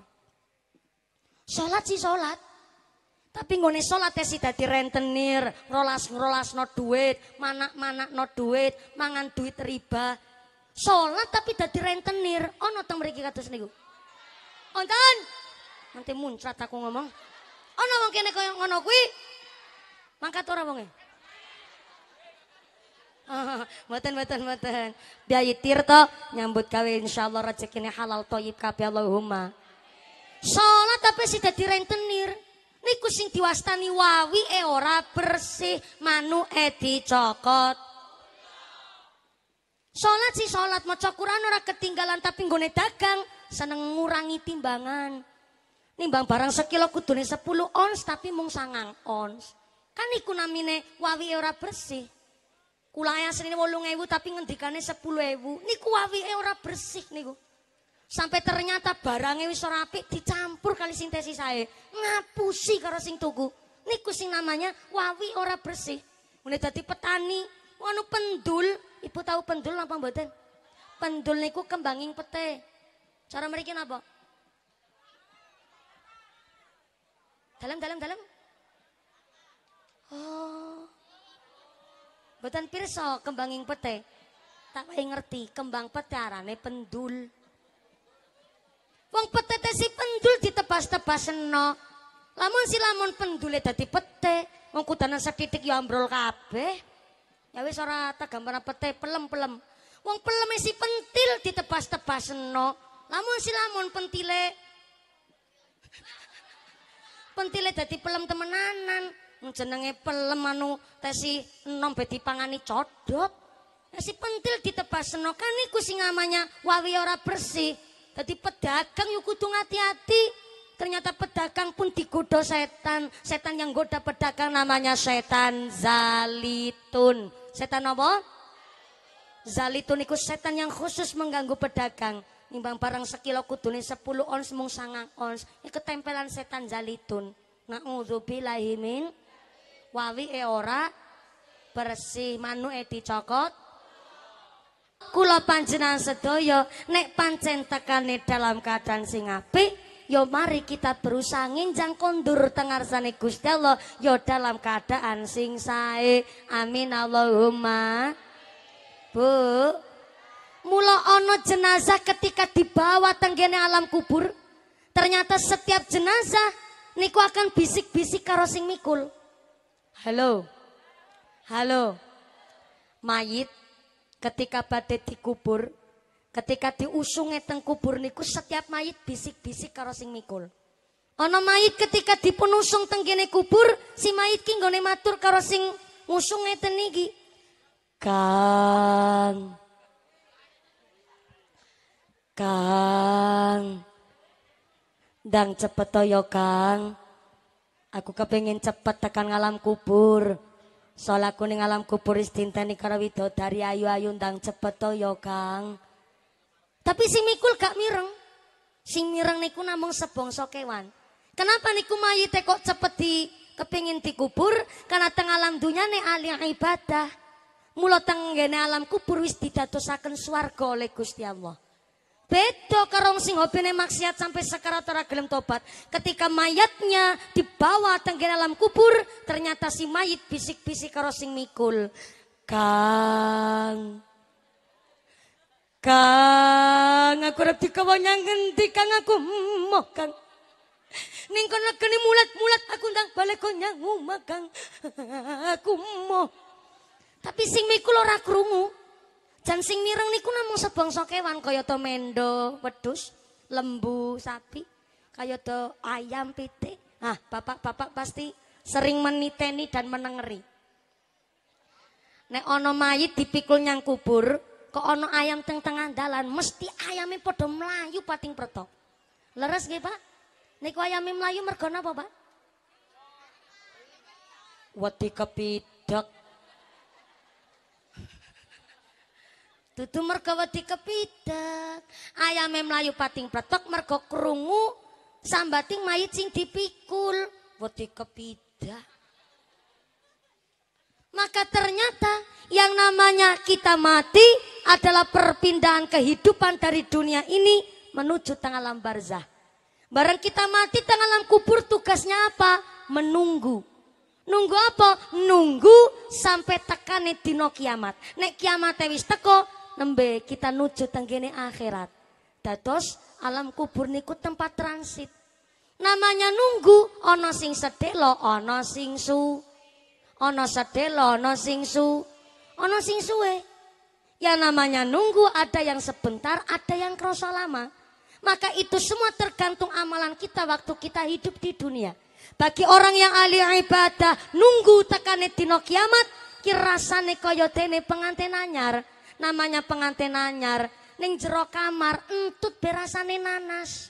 Sholat si sholat. Tapi nggone ya sih dadi rentenir, rolas-rolas not duit, mana mana not duit, mangan duit riba. Sholat tapi dadi rentenir. Ono teng katus nih niku. Onten. Nanti muncrat aku ngomong. Oh wong kene yang ngono kuwi. Mangkat ora bonge. Mboten mboten mboten. Biayi tirta nyambut kawin, insyaallah rezekine halal thayyib kabeh Allahumma. Sholat tapi sih direntenir. rentenir. niku sing diwastani wawi e ora bersih manu e dicokot salat sih salat maca Quran ora ketinggalan tapi nggone dagang seneng ngurangi timbangan nimbang barang sekilo kudune 10 ons tapi mung sangang ons kan niku namine wawi e ora bersih kulaya senine wolung ewu tapi ngendikane sepuluh ewu niku wawi e ora bersih niku sampai ternyata barangnya wis ora apik dicampur kali sintesis saya ngapusi karo sing tuku niku sing namanya wawi ora bersih mulai dadi petani anu pendul ibu tahu pendul apa mboten pendul niku kembanging pete cara mriki apa? dalam dalam dalam oh mboten pirsa kembanging pete tak ngerti kembang pete arane pendul Wong petete si pendul ditebas-tebas seno. Lamun si lamun pendule dadi pete, wong kudanan setitik ya ambrol kabeh. Ya wis ora gambaran pete pelem-pelem. Wong pelem si pentil ditebas-tebas seno. Lamun si lamun pentile pentile dadi pelem temenanan. Jenenge pelem anu tesi enom be dipangani codot. Ya si pentil ditebas seno kan iku sing namanya wawi ora bersih. Tadi pedagang yuk kudu hati-hati. Ternyata pedagang pun digoda setan. Setan yang goda pedagang namanya setan zalitun. Setan apa? Zalitun itu setan yang khusus mengganggu pedagang. Nimbang barang sekilo ini sepuluh ons mung sangang ons. Ini ketempelan setan zalitun. Na'udzubillahimin. Wawi eora, bersih manu eti cokot kula panjenengan sedaya nek pancen tekane dalam keadaan sing apik yo ya mari kita berusaha nginjang kondur tengarsane Gusti Allah yo ya dalam keadaan sing sae amin Allahumma Bu mula ono jenazah ketika dibawa tenggene alam kubur ternyata setiap jenazah niku akan bisik-bisik karo sing mikul halo halo mayit ketika badai dikubur, ketika diusungnya teng kubur niku setiap mayit bisik-bisik karo sing mikul. Ono mayit ketika dipenusung teng kubur, si mayit ki nggone matur karo sing ngusung ngeten iki. Kang. Kang. Dang cepet toyo ya, Kang. Aku kepengin cepet tekan ngalam kubur. Solaku ning alam kubur istinteni karo widodari ayu-ayu ndang cepet ya, Kang. Tapi sing mikul gak mireng. Sing mireng niku namung sebangsa kewan. Kenapa niku mayite kok cepet di kepingin dikubur? Karena teng alam dunya ne ahli ibadah. mulut teng alam kubur wis didadosaken swarga oleh Gusti Allah. Beda karong sing hobine maksiat sampai sekarat ora gelem tobat. Ketika mayatnya dibawa tenggel dalam kubur, ternyata si mayit bisik-bisik karo sing mikul. Kang. Kang, aku rep dikawanya ngendi Kang aku moh Kang. Ning kono geni mulat-mulat aku ndang balik konyang umah Kang. Aku moh. Tapi sing mikul ora krungu. Jan sing mireng niku namung sebangsa kewan kaya to mendo, wedhus, lembu, sapi, kaya to ayam, pitik. Ah, bapak-bapak pasti sering meniteni dan menengeri. Nek ana mayit dipikul nyang kubur, kok ana ayam teng tengah dalan, mesti ayame padha mlayu pating pertok, Leres nggih, Pak? Niku ayame mlayu mergo napa, Pak? Wedi kepidak. Tutu mergo wedi kepidak. Ayame mlayu pating pletok mergo kerungu, sambating mayit sing dipikul. Wedi kepidak. Maka ternyata yang namanya kita mati adalah perpindahan kehidupan dari dunia ini menuju tengah alam barzah. Barang kita mati tengah alam kubur tugasnya apa? Menunggu. Nunggu apa? Nunggu sampai di nokia kiamat. Nek kiamat wis teko, nembe kita nuju tenggene akhirat. Dados alam kubur niku tempat transit. Namanya nunggu, ana sing sedelo, ana sing su. Ana sedelo, ana sing su. Ana sing suwe. Ya namanya nunggu ada yang sebentar, ada yang kerasa lama. Maka itu semua tergantung amalan kita waktu kita hidup di dunia. Bagi orang yang ahli ibadah nunggu tekane dino kiamat, kirasane kaya dene pengantin anyar namanya pengantin anyar ning jero kamar entut berasane nanas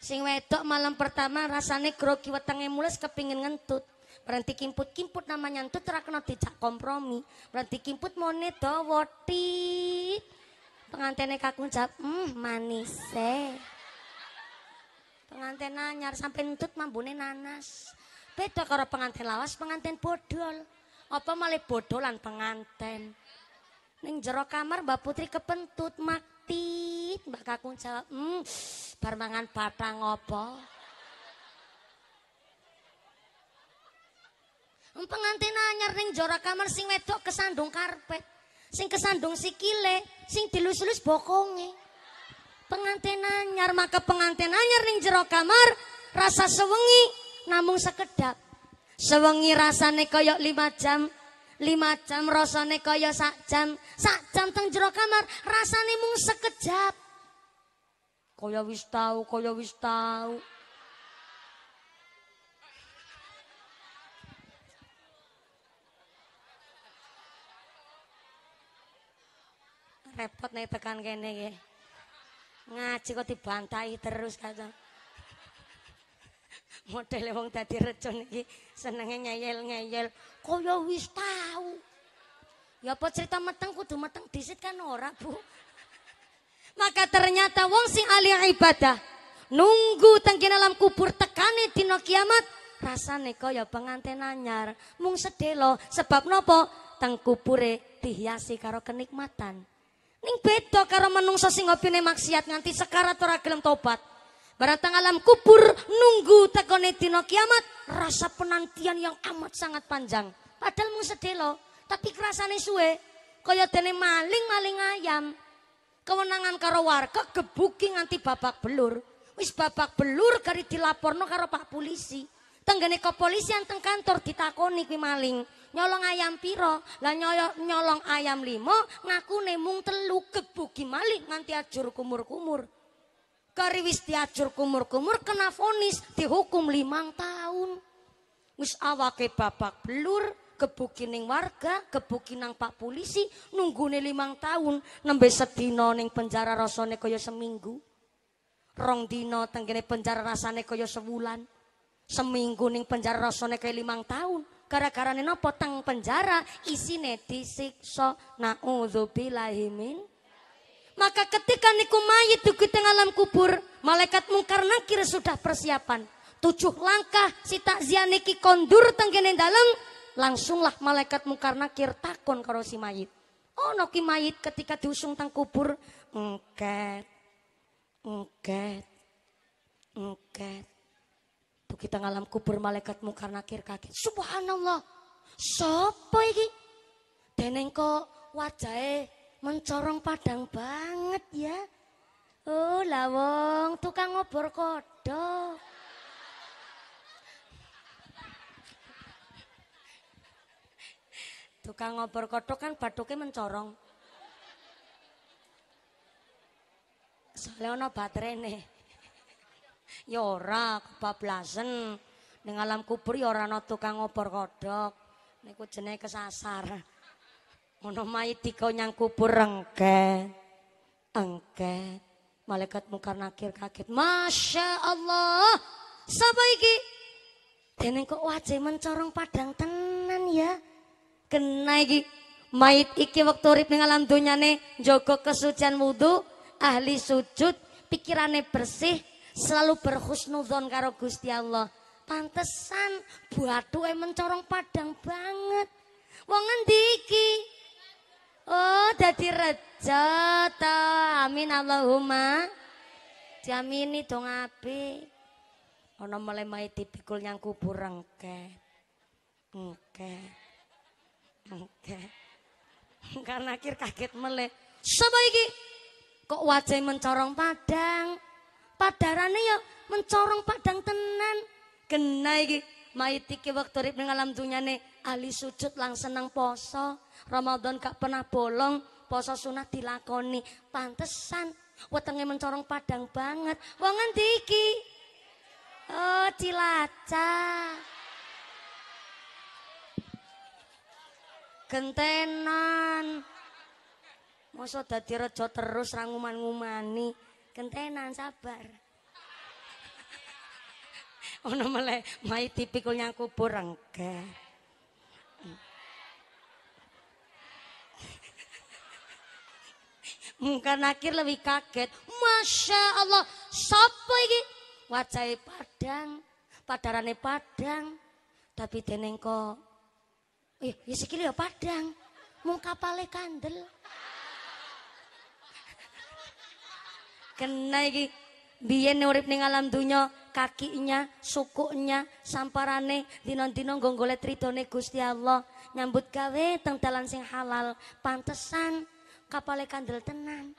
sing wedok malam pertama rasane grogi wetenge mules kepingin ngentut berhenti kimput kimput namanya entut terkena tidak kompromi berhenti kimput monet dawa ti pengantene kakung jawab hmm manise pengantin anyar sampai entut mambune nanas beda karo pengantin lawas pengantin bodol apa malah bodolan pengantin Neng jero kamar Mbak Putri kepentut mati. Mbak Kakung jawab, hmm, bar mangan batang opo. Pengantin anyar neng jero kamar sing wedok kesandung karpet, sing kesandung si kile, sing dilus-lus bokonge. Pengantin anyar maka pengantin anyar neng jero kamar rasa sewengi namung sekedap. Sewengi rasane koyok lima jam, lima jam rasane kaya sak jam sak jam teng jero kamar rasane mung sekejap kaya wis tau kaya wis tau repot nek tekan kene nggih ngaji kok dibantai terus kacang modele wong dadi recun iki senenge ngeyel-ngeyel kaya wis tahu. Ya apa cerita meteng kudu meteng disit kan ora, Bu. Maka ternyata wong sing ahli ibadah nunggu tangki dalam kubur tekane dina kiamat rasane kaya penganten anyar mung sedelo sebab nopo teng kubure dihiasi karo kenikmatan ning beda karo menungso sing hobine maksiat nganti sekarat ora gelem tobat Baratang alam kubur nunggu tekone dino kiamat rasa penantian yang amat sangat panjang. Padahal mung sedelo, tapi kerasane suwe. Kaya dene maling-maling ayam. Kewenangan karo warga gebuki nganti babak belur. Wis babak belur kari dilaporno karo Pak polisi. Tenggene kepolisian teng kantor ditakoni kuwi maling. Nyolong ayam piro? Lah nyolong ayam limo ngaku mung telu gebuki maling nganti ajur kumur-kumur. Kariwis diajur kumur-kumur kena vonis dihukum limang tahun. Wis awake babak belur kebukining warga, kebukinang pak polisi nunggune limang tahun nembe sedina ning penjara rasane kaya seminggu. Rong dina tenggene penjara rasane kaya sebulan, Seminggu ning penjara rasane kaya limang tahun. gara-garane napa teng penjara isine disiksa naudzubillahi min maka ketika niku mayit duki tengah alam kubur, malaikat mungkar nakir sudah persiapan. Tujuh langkah si takziah niki kondur tenggene dalam, langsunglah malaikat mungkar nakir takon karo si mayit. Oh noki mayit ketika diusung tang kubur, engket. Engket. Engket. Duki kita alam kubur malaikat mungkar nakir kaget. Subhanallah. Sopo iki? Deneng kok wajahe mencorong padang banget ya. Oh lawong tukang ngobor kodok. Tukang ngobor kodok kan batuknya mencorong. Soalnya ada baterai nih. Yora ya kebablasan. Ning alam kubur yora ya ada tukang ngobor kodok. Niku jenenge kesasar. Ono mayit dikau nyang kubur engket. Engket. Malaikat mungkar nakir kaget. Masya Allah. Sapa iki? Dene kok wajah mencorong padang tenan ya. Kena iki. Mayit iki waktu urip ning dunia dunyane njogo kesucian wudhu, ahli sujud, pikirane bersih, selalu berhusnudzon karo Gusti Allah. Pantesan buatuke mencorong padang banget. Wangan ngendi iki? Oh, jadi rejo toh, Amin Allahumma. Diamini dong apik. mulai melemai dipikul nyang kubur engke. Engke. Engke. Karena akhir kaget mele, Sapa iki? Kok wajah mencorong padang? Padarane ya mencorong padang tenan. Kena iki. Mayit iki wektu urip ning alam ahli sujud lang seneng poso Ramadan gak pernah bolong poso sunat dilakoni pantesan wetenge mencorong padang banget wong ngendi oh cilaca, gentenan masa dadi rejo terus ranguman nguman-ngumani gentenan sabar ono meleh mai tipikul nyang kubur enggak Mungkin Nakir lebih kaget. Masya Allah, sopo ini? Wajahe padang, padarannya padang. Tapi deneng kok eh, Iya, ya sikile ya padang. muka paling kandel. Kena ini, biar urip ning alam dunia kakinya, sukunya, samparane dina dinon gonggolet ridone Gusti Allah, nyambut gawe teng dalan sing halal, pantesan kapale kandel tenan.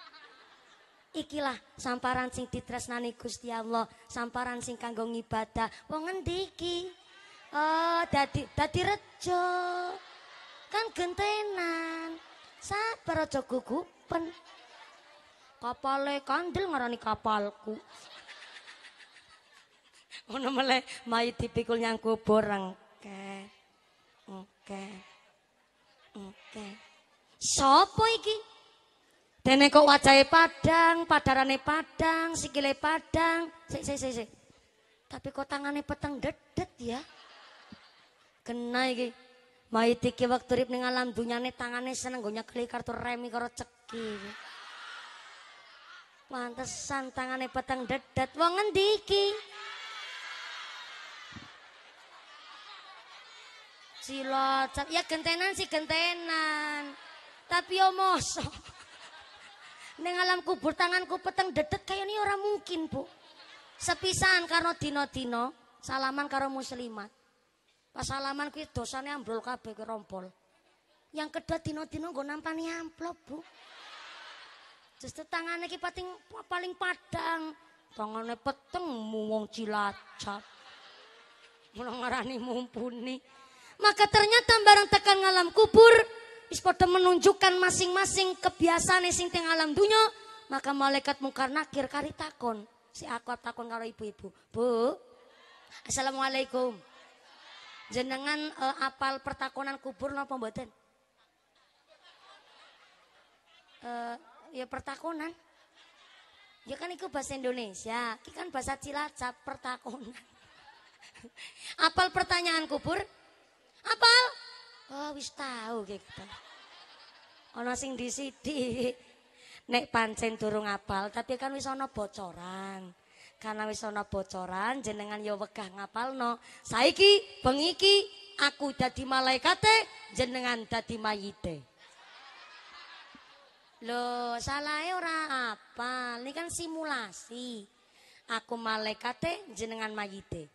Ikilah samparan sing ditresnani Gusti Allah, samparan sing kanggo ngibadah. Wong ngendi iki? Oh, dadi dadi rejo. Kan gentenan. Sabar aja gugupen. Kapale kandel ngarani kapalku. Ngono meleh mayit tipikul nyang kubur engke. oke, oke. Sopo iki? Dene kok wajahnya padang, padarane padang, sikile padang. Sik sik sik sik. Tapi kok tangannya peteng dedet ya. Kena iki. Mayit iki wektu urip ning alam dunyane tangane seneng go nyekeli kartu remi karo ceki. Mantesan tangane peteng dedet. Wong ngendi iki? Cilacap. Ya gentenan si gentenan. Tapi yo mosok. Neng alam kubur tanganku peteng dedet kayak ini orang mungkin bu. Sepisan karena dino-dino salaman karo muslimat. Pas salaman kuwi dosane ambrol kabeh ke rompol. Yang kedua dino-dino gue nampani amplop bu. Justru tangannya ki paling paling padang. Tangannya peteng muwong cilacap. mulang ngarani mumpuni. Maka ternyata barang tekan ngalam kubur wis padha menunjukkan masing-masing kebiasaan sing teng alam dunia maka malaikat mungkar nakir kari takon. Si aku takon kalau ibu-ibu. Bu, Assalamualaikum. Jenengan uh, apal pertakonan kubur napa mboten? Uh, ya pertakonan. Ya kan itu bahasa Indonesia, ini kan bahasa Cilacap pertakonan. apal pertanyaan kubur? Apal? Oh wis tahu gitu. Ono sing di sini, Nek pancen durung apal, tapi kan wis ono bocoran. Karena wis ono bocoran, jenengan ya wegah no. Saiki pengiki aku dadi malaikate, jenengan dadi mayite. Loh, ya ora apa. Ini kan simulasi. Aku malaikate, jenengan mayite.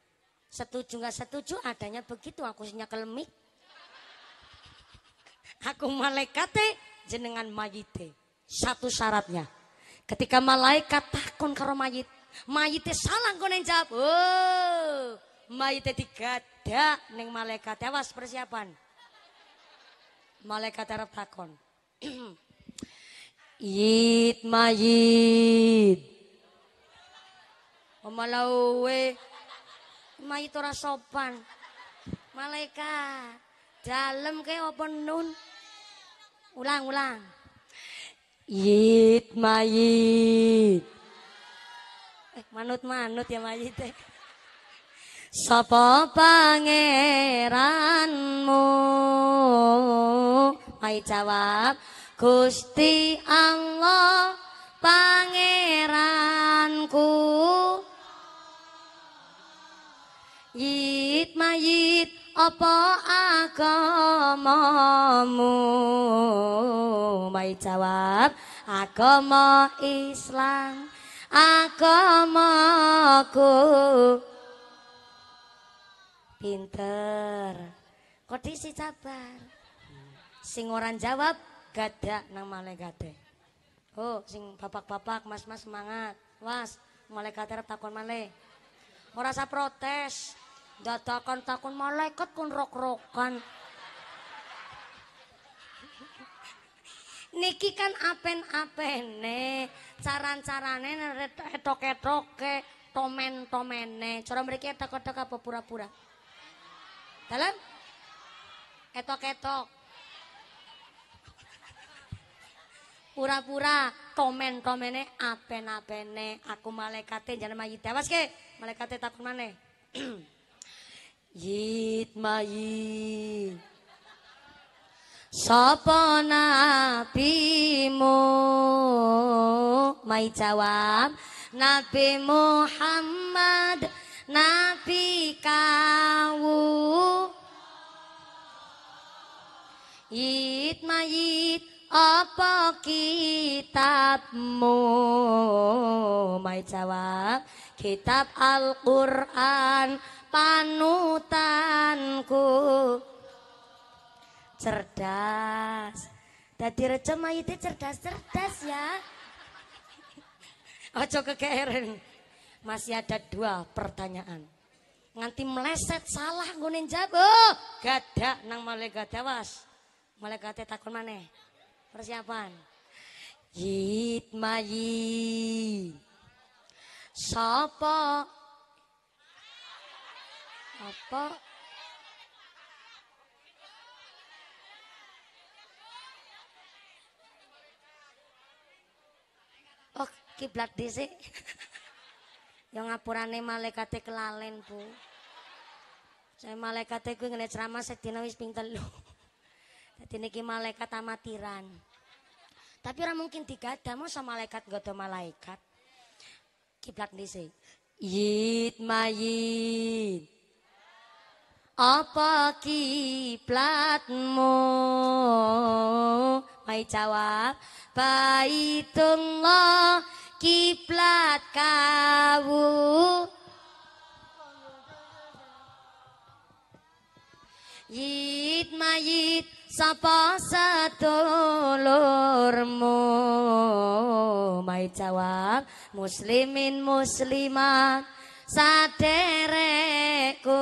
Setuju nggak setuju adanya begitu aku sinyal mic aku malaikat jenengan mayit Satu syaratnya. Ketika malaikat takon karo mayit, mayit salah kono yang jawab. Oh, mayite digada neng malaikat. Awas persiapan. Malaikat Arab takon. Yit mayit. Omalawe. Oh, mayit ora sopan. Malaikat. dalem ke apa nun ulang ulang yit mayit eh manut manut ya mayit eh. sapa pangeranmu mai jawab Gusti Allah pangeranku Yit mayit opo agamamu mai jawab agama islam agamaku pinter kok disi sabar sing ora jawab gadak nang malaikate oh sing bapak-bapak mas-mas semangat was malaikate takon male ora sa protes Dadakan takon malaikat kon rok-rokan. Niki kan apen-apene, caran-carane etok-etoke, tomen-tomene. Cara mriki etok-etok apa pura-pura? Dalam? Etok-etok. pura-pura tomen-tomene apen-apene aku malaikate jangan mayit awas ke malaikate takut maneh Yit mayi Sapa nabimu Mai jawab Nabi Muhammad Nabi kau, Yit mayit apa kitabmu Mai jawab Kitab Al-Quran panutanku cerdas dadi rejo mayite cerdas-cerdas ya ojo kekeren, masih ada dua pertanyaan nganti meleset salah ngunin jago gada nang malaikat ya, malega malaikat takon mana persiapan yit mayi sopo apa Oh, kiblat yang ngapuran ngapurane malaikate kelalen, Bu. Saya malaikate gue ngene ceramah sedina wis ping telu. Dadi niki malaikat amatiran. Tapi orang mungkin tiga digadah sama malaikat nggodo malaikat. Kiblat dhisik. Yit mayin apa kiblatmu mai jawab baitullah kiblat kawu yit mayit sapa sedulurmu mai jawab muslimin muslimat saderekku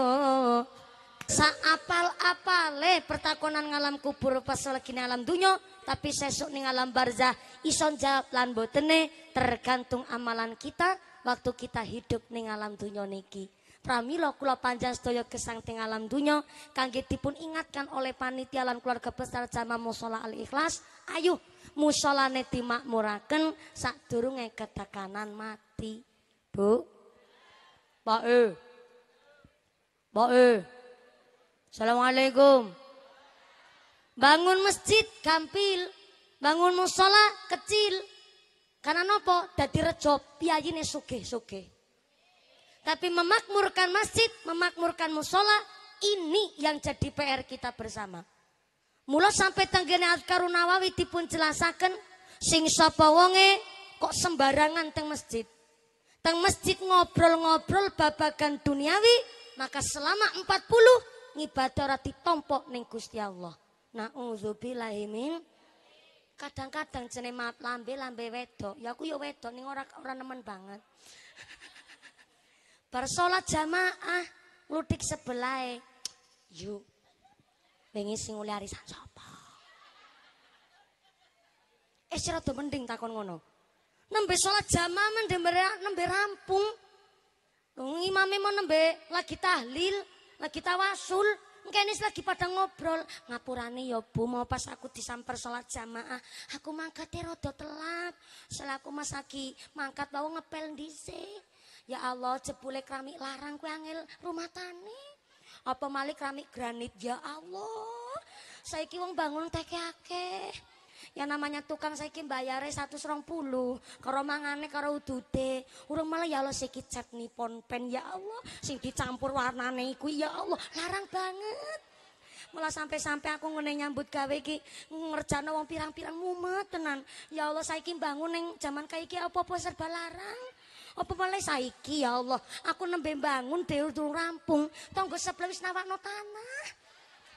apal apale pertakonan ngalam kubur pas lagi alam dunia, tapi sesuk ning alam barzah ison jawab lan botene tergantung amalan kita waktu kita hidup ning alam dunia niki. Pramila kula panjang sedaya gesang teng alam dunia, kangge dipun ingatkan oleh panitia lan keluarga besar jamaah musala Al Ikhlas, ayo musolane dimakmuraken sadurunge ketekanan mati. Bu. Pak E. Pak E. Assalamualaikum. Bangun masjid kampil, bangun musola kecil. Karena nopo dadi rejo piyayine suke suke. Tapi memakmurkan masjid, memakmurkan musola ini yang jadi PR kita bersama. Mula sampai tenggene Al Nawawi dipun jelasaken sing sapa wonge kok sembarangan teng masjid. Teng masjid ngobrol-ngobrol babagan duniawi, maka selama 40 ngibadah ora ditampa ning Gusti Allah. Nauzubillahi min kadang-kadang jenenge lambe-lambe wedok. Ya aku ya wedok ning ora ora nemen banget. Bar salat jamaah ludik sebelai Yuk. Wingi sing arisan sapa? Eh sira mending takon ngono. Nembe salat jamaah nembe nembe rampung. nung imame mau nembe lagi tahlil lagi tawasul ini lagi pada ngobrol, ngapurane ya Bu, mau pas aku disamper sholat jamaah, aku mangkate rada telat. Selaku Mas lagi mangkat bawa ngepel dhisik. Ya Allah, jebule keramik larang ku angel rumah tani. Apa malik keramik granit ya Allah. saya kiwong bangun teke akeh. Yang namanya tukang saiki mbayare 120. Karo mangane karo udude. Urung malah ya Allah siki nih ponpen ya Allah sing dicampur warnane iku ya Allah larang banget. malah sampai-sampai aku ngene nyambut gawe iki ngerjana wong pirang-pirang mumet tenan. Ya Allah saiki bangun ning jaman kaya iki apa-apa serba larang. Apa malah saiki ya Allah, aku nembe bangun dhewe durung rampung, tangga sebelah wis nawakno tanah.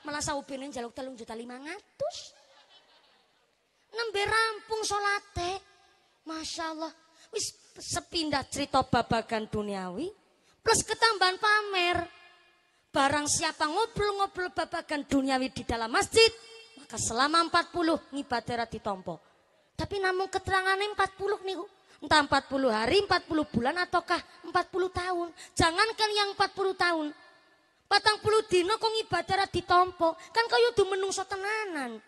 Malah saubene njaluk 3 juta 500 nembe rampung solate. Masya Allah. Wis sepindah cerita babagan duniawi. Plus ketambahan pamer. Barang siapa ngobrol-ngobrol babagan duniawi di dalam masjid. Maka selama empat puluh 40 ngibadah ditompo. Tapi namun keterangannya puluh nih entah puluh hari, empat puluh bulan ataukah empat puluh tahun. Jangankan yang empat puluh tahun. Patang puluh dino kok ibadah ditompo, kan kau udah menungso tenanan.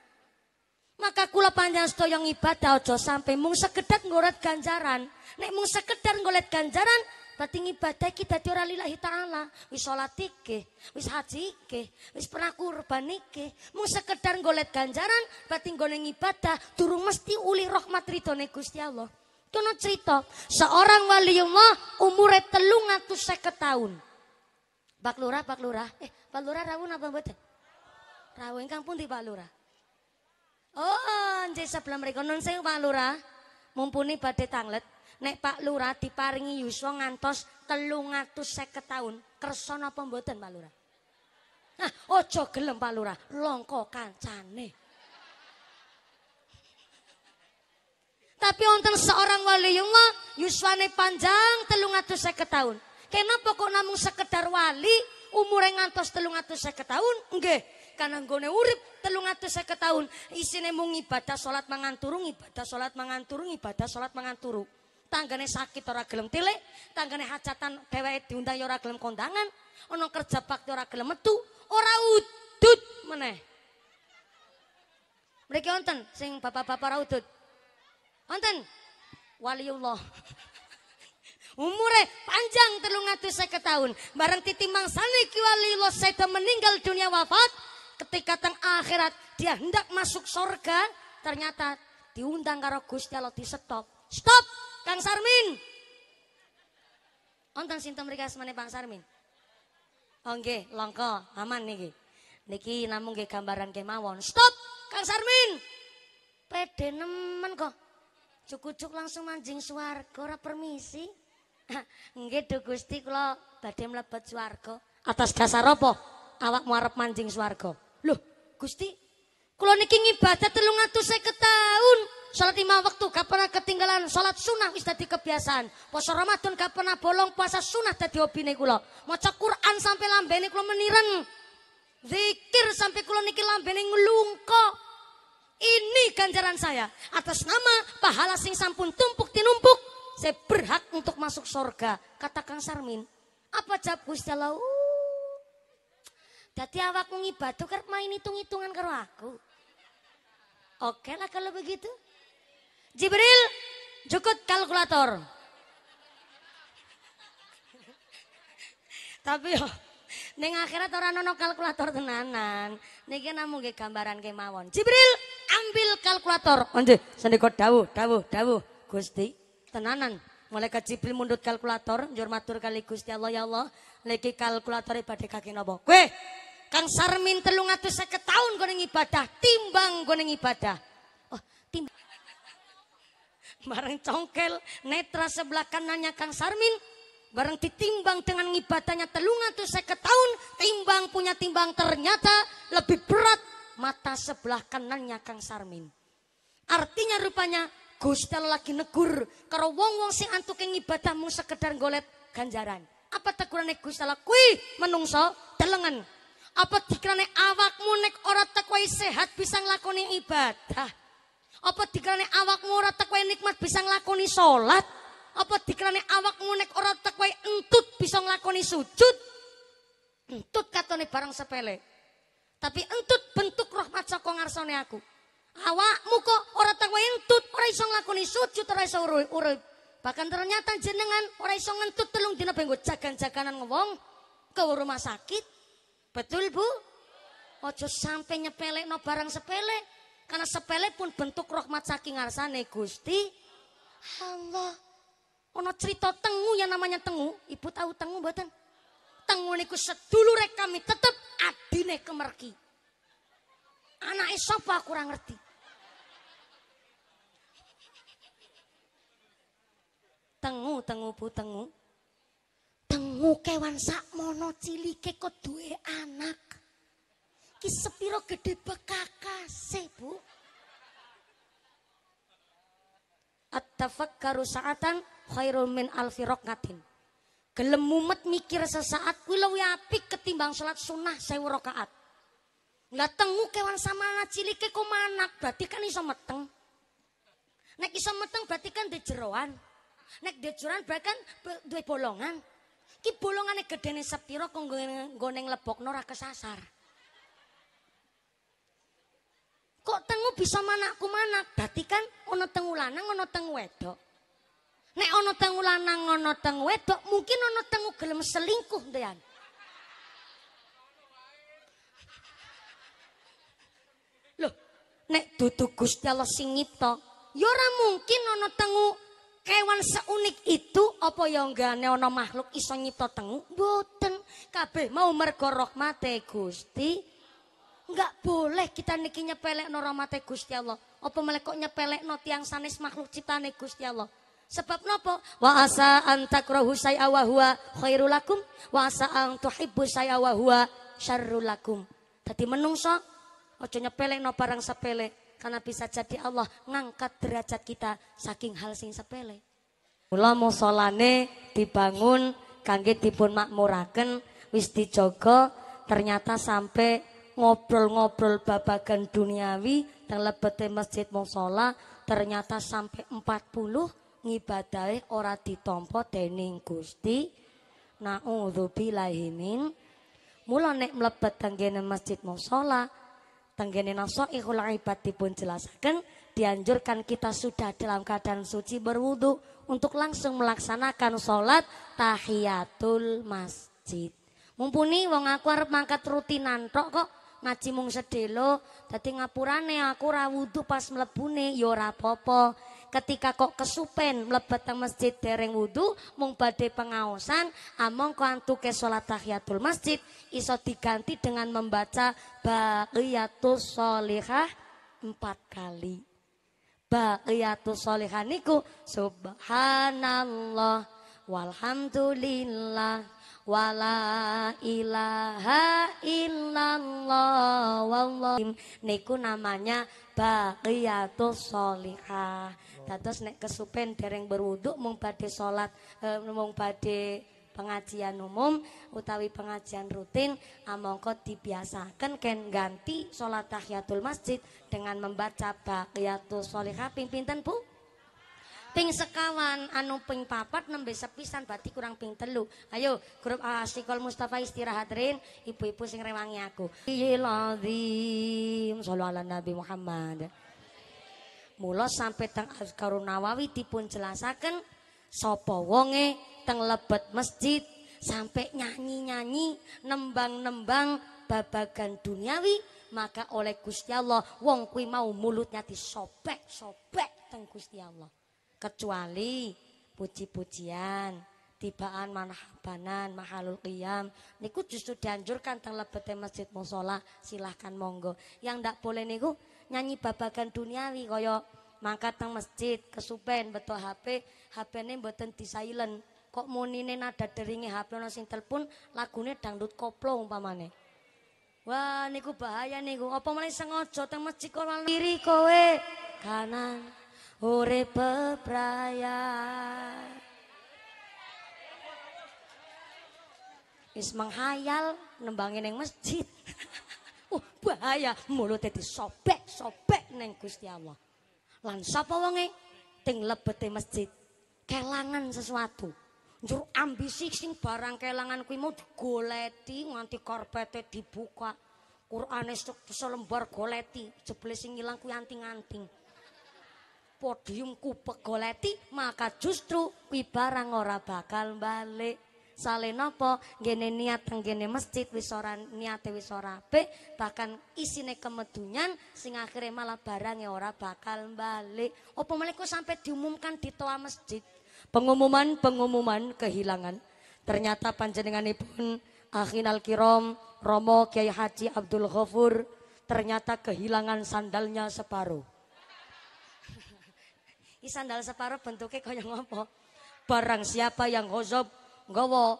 Maka kula panjang stoyong ibadah ojo sampai mung sekedar ngoret ganjaran. Nek mung sekedar ngolet ganjaran, berarti ibadah kita tiara lila lillahi taala. Wis salat wis haji wis pernah kurban Mung sekedar ganjaran, berarti nggone ibadah turun mesti uli rahmat rito Gusti Allah. Kono cerita, seorang wali waliullah umure seket tahun. Pak Lurah, Pak Lurah. Eh, Pak Lurah rawuh napa buat? Rawuh kampung di Pak Lurah? Oh, nggih sebelah mriku nun sing Pak Lurah. Mumpuni badhe tanglet, nek Pak Lurah diparingi yuswa ngantos 350 taun, kersa napa mboten Pak Lurah? Nah, ojo gelem Pak Lurah, longko kancane. Tapi wonten seorang wali waliyullah yuswane panjang 350 taun. Kenapa kok namung sekedar wali umure ngantos 350 taun? Nggih, gue urip telung atus seket tahun isine mau ibadah salat manganturu ibadah salat manganturu ibadah salat menganturu tanggane sakit ora gelem tile tanggane hajatan dheweke diundang orang ya ora gelem kondangan orang kerja bakti ora gelem metu ora udut meneh mereka wonten sing bapak-bapak ora udut wonten waliullah Umure panjang telung atus seket tahun. Bareng titi mangsane Ki Waliullah meninggal dunia wafat, ketika teng akhirat dia hendak masuk surga, ternyata diundang karo Gusti Allah di stop. Stop, Kang Sarmin. Onten sinten mriki asmane Bang Sarmin? Oh nggih, langka, aman nih, Niki Namun nggih gambaran kemawon. Stop, Kang Sarmin. Pede nemen kok. Cukucuk langsung manjing swarga ora permisi. Nggih Duh Gusti kula badhe mlebet swarga. Atas dasar apa? mau arep manjing swarga. Loh, Gusti, kalau niki ngibadah telung saya tahun. Salat lima waktu gak pernah ketinggalan. Salat sunnah wis tadi kebiasaan. Puasa Ramadan gak pernah bolong. Puasa sunnah hobi nih gula, Mau Quran sampai nih kalau meniran, Zikir sampai kalau niki nih ngelungko. Ini ganjaran saya atas nama pahala sing sampun tumpuk tinumpuk. Saya berhak untuk masuk surga. Kata Kang Sarmin. Apa jawab Gusti Allah? awak awakmu ngibatu kerap main hitung-hitungan karo aku. Oke lah kalau begitu. Jibril, cukup kalkulator. Tapi yo, Neng akhirat orang nono kalkulator tenanan. Niki namu ge gambaran mawon. Jibril ambil kalkulator. Onde oh, kau dawu, dawu, dawu. Gusti tenanan. Malaikat Jibril mundut kalkulator, jurmatur kali Gusti Allah ya Allah. Lagi kalkulator ibadah kaki nobok. Kue, Kang Sarmin telung atus seket tahun gue ibadah, timbang gue ibadah. Oh, timbang. Bareng congkel, netra sebelah kanannya Kang Sarmin, bareng ditimbang dengan ibadahnya telung atus seket tahun, timbang punya timbang ternyata lebih berat mata sebelah kanannya Kang Sarmin. Artinya rupanya Gusti lagi negur karo wong-wong sing antuke ibadahmu sekedar golet ganjaran. Apa tekurane Gusti Allah kuwi menungso telengen? Apa dikrane awakmu nek ora tekwai sehat bisa ngelakoni ibadah? Apa dikrane awakmu ora tekwai nikmat bisa ngelakoni solat, Apa dikrane awakmu nek ora tekwai entut bisa ngelakoni sujud? Entut katone barang sepele. Tapi entut bentuk rahmat saka ngarsane aku. Awakmu kok ora tekwai entut, ora iso ngelakoni sujud, ora iso urip. Bahkan ternyata jenengan ora iso ngentut telung dina benggo jagan-jaganan ngewong ke rumah sakit. Betul bu? Ojo sampai nyepelek no barang sepele. Karena sepele pun bentuk rahmat saking ngarsane Gusti. Allah. Ono cerita tengu yang namanya tengu. Ibu tahu tengu buatan? Tengu niku sedulur kami tetep adine kemerki. Anak sapa kurang ngerti. Tengu, tengu bu, tengu. Tengu kewan sakmono cilike kok duwe anak. Ki sepiro gede bekakase, Bu. At-tafakkaru sa'atan khairul min alfi raqatin. Gelem mumet mikir sesaat kuwi luwih apik ketimbang salat sunnah sewu rakaat. Lah tengu kewan sama anak cilike kok manak, berarti kan iso meteng. Nek iso meteng berarti kan di Nek di bahkan berarti kan duwe bolongan. Ki bolongane gedene sepira kok nggone nglebokno ora kesasar. Kok tengu bisa manakku manak? Dadi kan ono tengu lanang ana tengu wedok. Nek ono tengu lanang ana tengu wedok, mungkin ono tengu gelem selingkuh, dean Loh, nek dudu Gusti Allah sing nyipta, ya mungkin ono tengu kewan seunik itu apa ya nggane ana makhluk iso nyipta tengu? Mboten. Kabeh mau mergo rahmate Gusti. Enggak boleh kita niki nyepelekno rahmate Gusti Allah. Apa melek kok notiang tiang sanes makhluk ciptane Gusti Allah? Sebab nopo? Wa asa rohusai say'a wa huwa khairul lakum wa asa an tuhibbu say'a wa huwa syarrul lakum. Dadi barang sepele. Karena bisa jadi Allah ngangkat derajat kita saking hal sing sepele. Mula musolane dibangun kangge dipun makmuraken wis dijogo ternyata sampai ngobrol-ngobrol babagan duniawi teng lebete masjid musola ternyata sampai 40 ngibadahe ora ditompo dening Gusti naudzubillahi min mula nek mlebet tenggene masjid musola tenggene nasaihul ibadi pun jelaskan, dianjurkan kita sudah dalam keadaan suci berwudu untuk langsung melaksanakan sholat tahiyatul masjid. Mumpuni wong aku arep mangkat rutinan tok kok ngaji mung sedelo dadi ngapurane aku ra wudu pas mlebune yora ora ketika kok kesupen mlebet teng masjid dereng wudu mung badhe pengaosan among kantuke salat tahiyatul masjid iso diganti dengan membaca baqiyatus sholihah empat kali baqiyatus sholihah niku subhanallah walhamdulillah wala ilaha illallah wallah niku namanya baqiyatus sholihah Dados nek kesupen dereng berwuduk mung badhe salat e, mung badhe pengajian umum utawi pengajian rutin amangka dibiasakan ken ganti salat tahiyatul masjid dengan membaca baqiyatus sholihah ping pinten Bu? ping sekawan anu ping papat nembe sepisan berarti kurang ping telu ayo grup asikol Mustafa istirahat rin ibu-ibu sing rewangi aku lazim sholala Nabi Muhammad Mula sampai teng Azkarun Nawawi dipun jelasaken sapa wonge teng lebet masjid sampai nyanyi-nyanyi, nembang-nembang babagan duniawi, maka oleh Gusti Allah wong kuwi mau mulutnya disobek-sobek teng Gusti Allah. Kecuali puji-pujian, tibaan manhabanan mahalul qiyam niku justru dianjurkan teng lebete masjid musola silahkan monggo yang ndak boleh niku nyanyi babagan duniawi kaya mangkat teng masjid kesupen betul HP HP-ne mboten di silent kok munine nada deringe HP ono sing telepon lagune dangdut koplo umpamane wah niku bahaya niku apa meneh sengaja teng masjid kok liri kowe kanan ore bebraya is menghayal nembangin yang masjid Oh, bahaya mulutnya disobek-sobek neng Gusti Allah. Lan sapa wonge ting lebete masjid kelangan sesuatu. Njur ambisi sing barang kelangan kuwi mau digoleti nganti korpete dibuka. Qur'ane selembar goleti, jebule sing ilang kuwi anting-anting. Podium kupek goleti, maka justru kuwi barang ora bakal balik sale nopo gene niat teng gene masjid wis ora niate wis ora apik bahkan isine kemedunyan sing akhirnya malah barangnya ora bakal balik apa mlebu sampai diumumkan di toa masjid pengumuman-pengumuman kehilangan ternyata panjenenganipun akhinal kiram Romo Kiai Haji Abdul Ghafur ternyata kehilangan sandalnya separuh Isandal sandal separuh bentuknya yang ngopo? Barang siapa yang hozob nggawa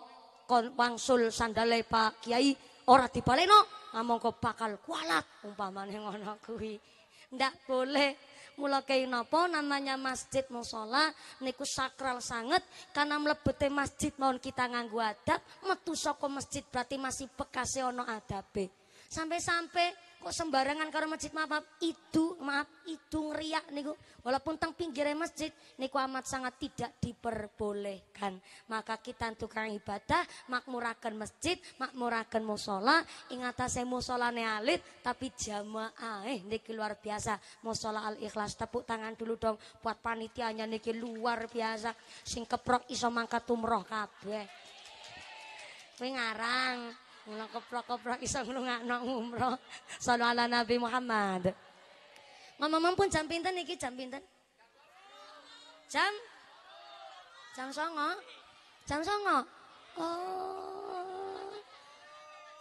kon wangsul sandale Pak Kiai ora ngomong ah, amangka bakal kualat umpamane ngono kuwi ndak boleh mula kaya napa namanya masjid musola niku sakral sangat karena mlebete masjid mawon kita nganggo adab metu saka masjid berarti masih bekase ana adabe Sampai-sampai kok sembarangan karo masjid maaf, maaf itu maaf itu ngeriak niku walaupun teng pinggir masjid niku amat sangat tidak diperbolehkan maka kita tukang ibadah makmurakan masjid makmurakan musola ingat saya musola nealit tapi jamaah eh niki luar biasa musola al ikhlas tepuk tangan dulu dong buat panitianya niki luar biasa sing keprok iso mangkat umroh kabeh Pengarang, ngarang Mulang keprok-keprok iso ngrungakno umroh. Sallallahu ala Nabi Muhammad. Ngomong-ngomong pun jam pinten iki jam pinten? Jam? Jam songo? Jam songo? Oh.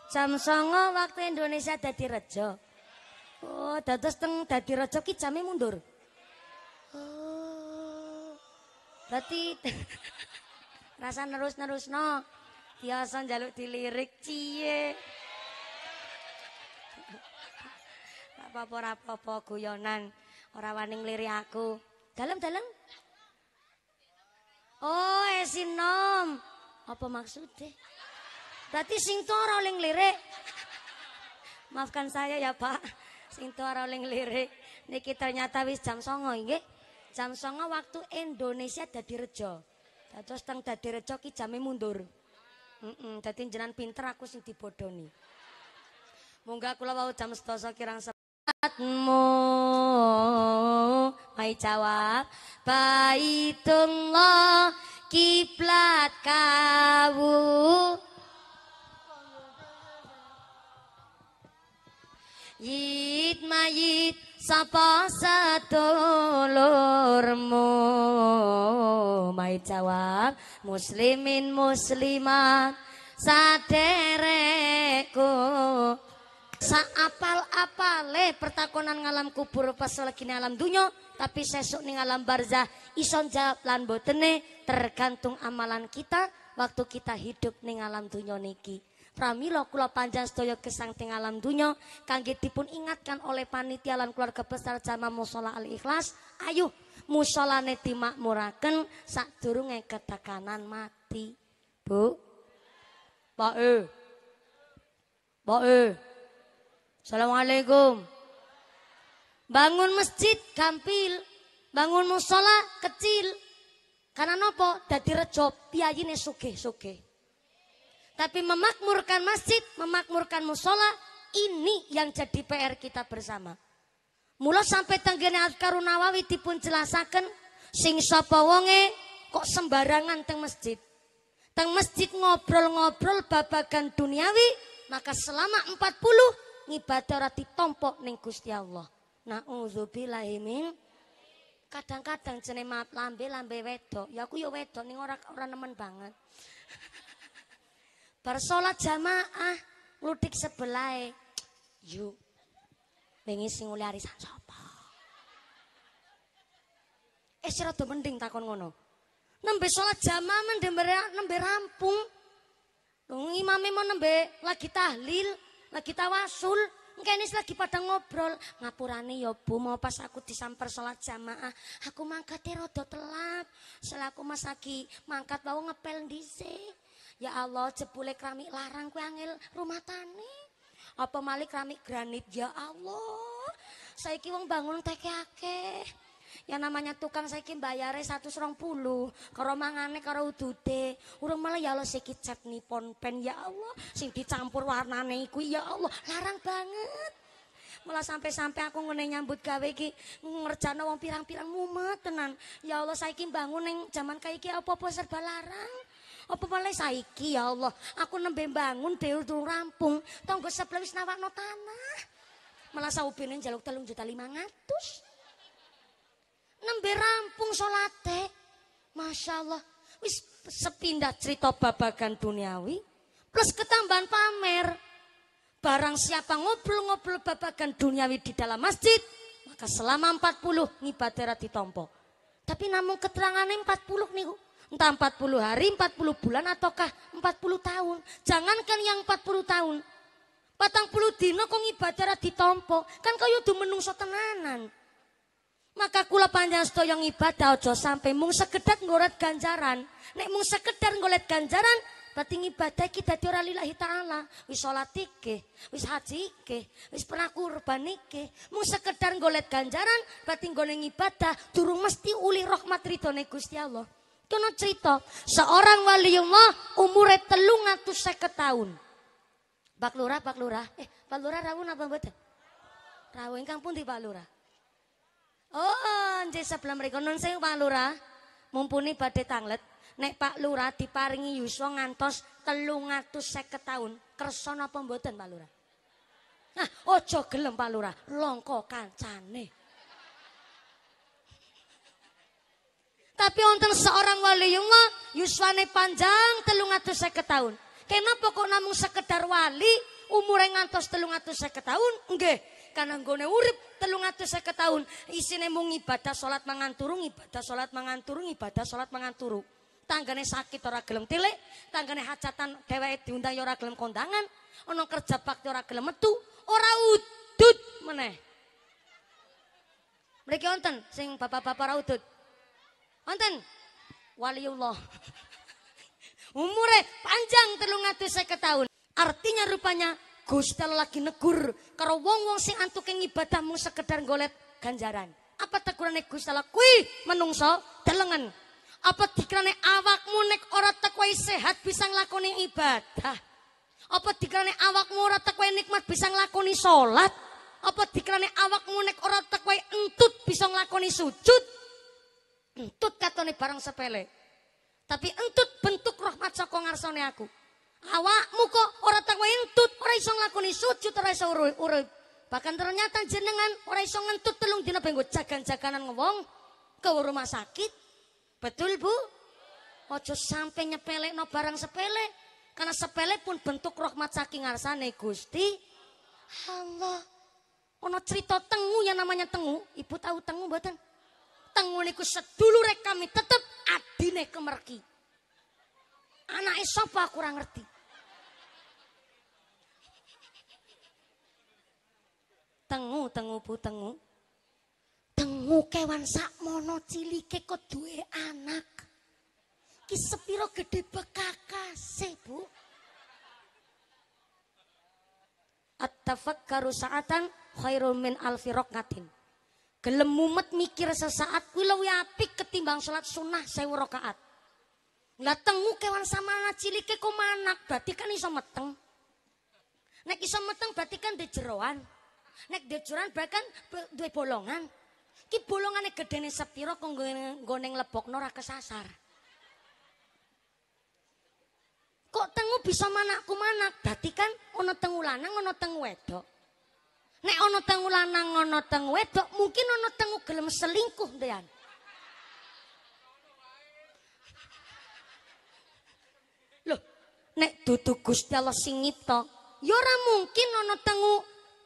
Jam songo waktu Indonesia dadi raja. Oh, dados teng dadi raja, ki jame mundur. Oh. Berarti rasa nerus-nerusno. biasa njaluk dilirik cie apa-apa apa-apa guyonan ora wani nglirik aku dalem dalem oh esinom eh, apa maksudnya berarti sing tua rolling lirik maafkan saya ya pak sing tua rolling lirik ini ternyata wis jam songo ini jam songo waktu Indonesia dadi rejo terus teng dadi ki jamnya mundur Heeh, jangan jenengan pinter aku sing dibodoni. Munggah kula wau jam sedasa kirang sepatmu. Mai jawab Baitullah kiblat kawu Yid mayit Sapa sedulurmu Mai jawab muslimin muslimat sadereku Saapal-apale pertakonan ngalam kubur pas lagi alam dunia, tapi sesuk ning alam barzah ison jawab lan botene tergantung amalan kita waktu kita hidup ning alam dunia niki. Pramilo kula panjang sedaya kesang teng alam dunyo kangge dipun ingatkan oleh panitia lan keluarga besar jamaah musala al ikhlas ayo musolane dimakmuraken sadurunge ketekanan mati Bu Pak E Pak E Assalamualaikum Bangun masjid gampil bangun musola kecil karena nopo dadi rejo piyayine sugih-sugih tapi memakmurkan masjid, memakmurkan musola, ini yang jadi PR kita bersama. Mula sampai tenggene Al Nawawi dipun jelasaken sing sapa wonge kok sembarangan teng masjid. Teng masjid ngobrol-ngobrol babagan duniawi, maka selama 40 ngibadah ora ditompok ning Gusti Allah. Nauzubillahi min kadang-kadang jenenge lambe lambe wedok, ya aku ya wedok ning orang ora nemen banget. bersolat jamaah ludik sebelai Yuk. Wingi sing nguli arisan sapa? Eh mending takon ngono. Nembe salat jamaah mendem nembe rampung. Dong imame mau nembe lagi tahlil, lagi tawasul, ini lagi pada ngobrol, ngapurane ya Bu, mau pas aku disamper salat jamaah, aku mangkat rada telat. Selaku Mas lagi mangkat bawa ngepel dice Ya Allah, jebule keramik larang kuwi angel rumatane. Apa malik keramik granit? Ya Allah. Saiki wong bangun teke akeh. Yang namanya tukang saya satu mbayare puluh. karo mangane karo udute. Urung malah ya Allah siki cat pon pen ya Allah sing dicampur warnane iku ya Allah larang banget. Malah sampai-sampai aku ngene nyambut gawe iki ngerjana wong pirang-pirang mumet tenan. Ya Allah kirim bangun neng zaman kaya apa-apa serba larang. Apa malah saiki ya Allah. Aku nembe bangun dhewe durung rampung. Tangga sebelah wis nawakno tanah. Malah saubene njaluk telung juta lima 500. Nembe rampung salate. Masya Allah. Wis sepindah cerita babagan duniawi. Plus ketambahan pamer. Barang siapa ngobrol-ngobrol babagan duniawi di dalam masjid. Maka selama 40 ngibadah ditompo. Tapi namun keterangannya 40 nih entah 40 hari, 40 bulan ataukah 40 tahun. Jangankan yang 40 tahun. Patang puluh dino kok ibadah di tompo. kan kau do menungso tenanan. Maka kula panjang yang ibadah aja sampai mung sekedat ngoret ganjaran. Nek mung sekedar ngolet ganjaran, berarti ibadah kita dadi ora lillahi taala. Wis sholat wis haji wis pernah kurban iki. Mung sekedar ngolet ganjaran, berarti nggone ibadah durung mesti uli rahmat ridhone Gusti Allah. Kena cerita, seorang waliullah umure telung atus seket tahun. Pak Lurah, Pak Lurah. Eh, Pak Lurah rawun apa mboten? Rawun ingkang pundi Pak Lurah? Oh, nggih sebelah mriku nun sing Pak Lurah. Mumpuni badhe tanglet, nek Pak Lurah diparingi yuswa ngantos 350 taun, kersa napa mboten Pak Lurah? Nah, ojo gelem Pak Lurah, longko kancane. Tapi wonten seorang waliullah yuswane panjang telung atus seket tahun. Kenapa kok namung sekedar wali umure ngantos telung atus seket tahun? Enggak. karena gue urip telung atus seket tahun isine mung ibadah salat mangan turu, ibadah salat mangan turu, ibadah salat mangan turu. Tanggane sakit ora gelem tele tanggane hajatan dheweke diundang ya ora gelem kondangan, ana kerja bakti ora gelem metu, ora udut meneh. Mereka wonten sing bapak-bapak ora udut. Wonten waliullah. Umure panjang 350 tahun. Artinya rupanya Gusti Allah lagi negur karo wong-wong sing antuk ibadahmu sekedar golet ganjaran. Apa tekurane Gusti Allah kuwi menungso delengen. Apa dikrane awakmu nek ora tekwai sehat bisa nglakoni ibadah. Apa dikrane awakmu ora tekwai nikmat bisa nglakoni salat. Apa dikrane awakmu nek ora tekwai entut bisa nglakoni sujud. Entut katone barang sepele. Tapi entut bentuk rahmat saka ngarsane aku. Awakmu kok ora takwa entut, ora iso nglakoni sujud, ora iso urip. Bahkan ternyata jenengan ora iso ngentut telung dina benggo jagan-jaganan ngomong ke rumah sakit. Betul, Bu? Ojo sampe no barang sepele. Karena sepele pun bentuk rahmat saking ngarsane Gusti Allah. Ono cerita tengu yang namanya tengu, ibu tahu tengu baten peteng niku sedulure kami tetep adine kemerki. Anak sapa kurang ngerti. Tengu tengu bu tengu. Tengu kewan mono cili keko duwe anak. Ki sepiro gede bekakase, Bu. At-tafakkaru sa'atan khairul min alfi raqatin. Gelem mumet mikir sesaat kuwi luwih apik ketimbang salat sunnah sewu rakaat. Lah tengu kewan anak cilike kok manak, berarti kan iso meteng. Nek iso meteng berarti kan di jeroan. Nek di jeroan bahkan duwe bolongan. Ki bolongane gedene sepira kok nggone lebok ora kesasar. Kok tengu bisa manak ku manak, berarti kan ono tengu lanang ana tengu wedok. Nek ono tengu lanang ono tengu wedok mungkin ono tengu gelem selingkuh dean. Loh, nek dudu Gusti Allah sing yora ya mungkin ono tengu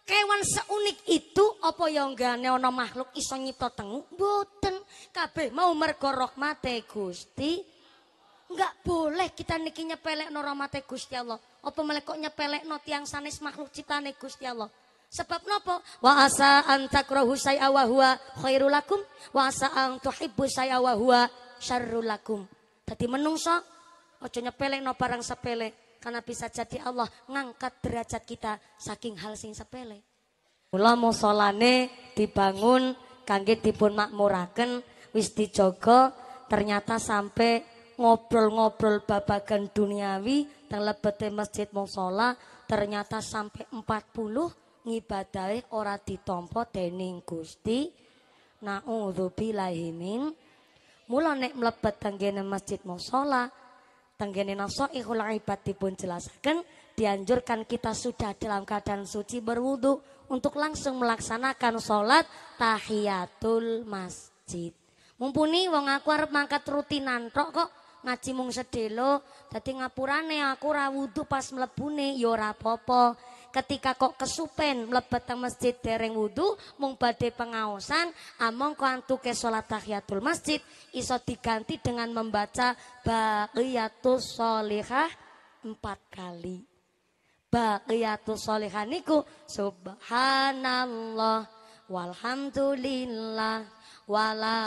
kewan seunik itu apa ya nek ono makhluk iso nyipta tengu? Mboten. Kabeh mau mergo mate Gusti. Enggak boleh kita niki nyepelekno rahmate Gusti Allah. Apa melek kok nyepelekno tiang sanes makhluk ciptane Gusti Allah? Sebab nopo? Wa asa antakrohu say'a wa khairulakum, wa asa antuhibu say'a wa huwa Tadi menungso, Dadi menungso no nyepelekno barang sepele karena bisa jadi Allah ngangkat derajat kita saking hal sing sepele. Mula musolane dibangun kangge dipun makmuraken wis dijogo ternyata sampai ngobrol-ngobrol babagan duniawi teng lebete masjid musola ternyata sampai empat puluh ngibadahe ora ditampa dening Gusti naudzubillahi min mula nek mlebet tenggene masjid musala tenggene nasaihul ibad dipun jelasaken dianjurkan kita sudah dalam keadaan suci berwudu untuk langsung melaksanakan sholat tahiyatul masjid. Mumpuni wong aku arep mangkat rutinan tok kok ngaji mung sedelo dadi ngapurane aku ra wudu pas mlebune ya ora apa-apa ketika kok kesupen mlebet teng masjid dereng wudu mung badhe pengaosan among ke salat tahiyatul masjid iso diganti dengan membaca baqiyatus sholihah empat kali baqiyatus sholihah niku subhanallah walhamdulillah wala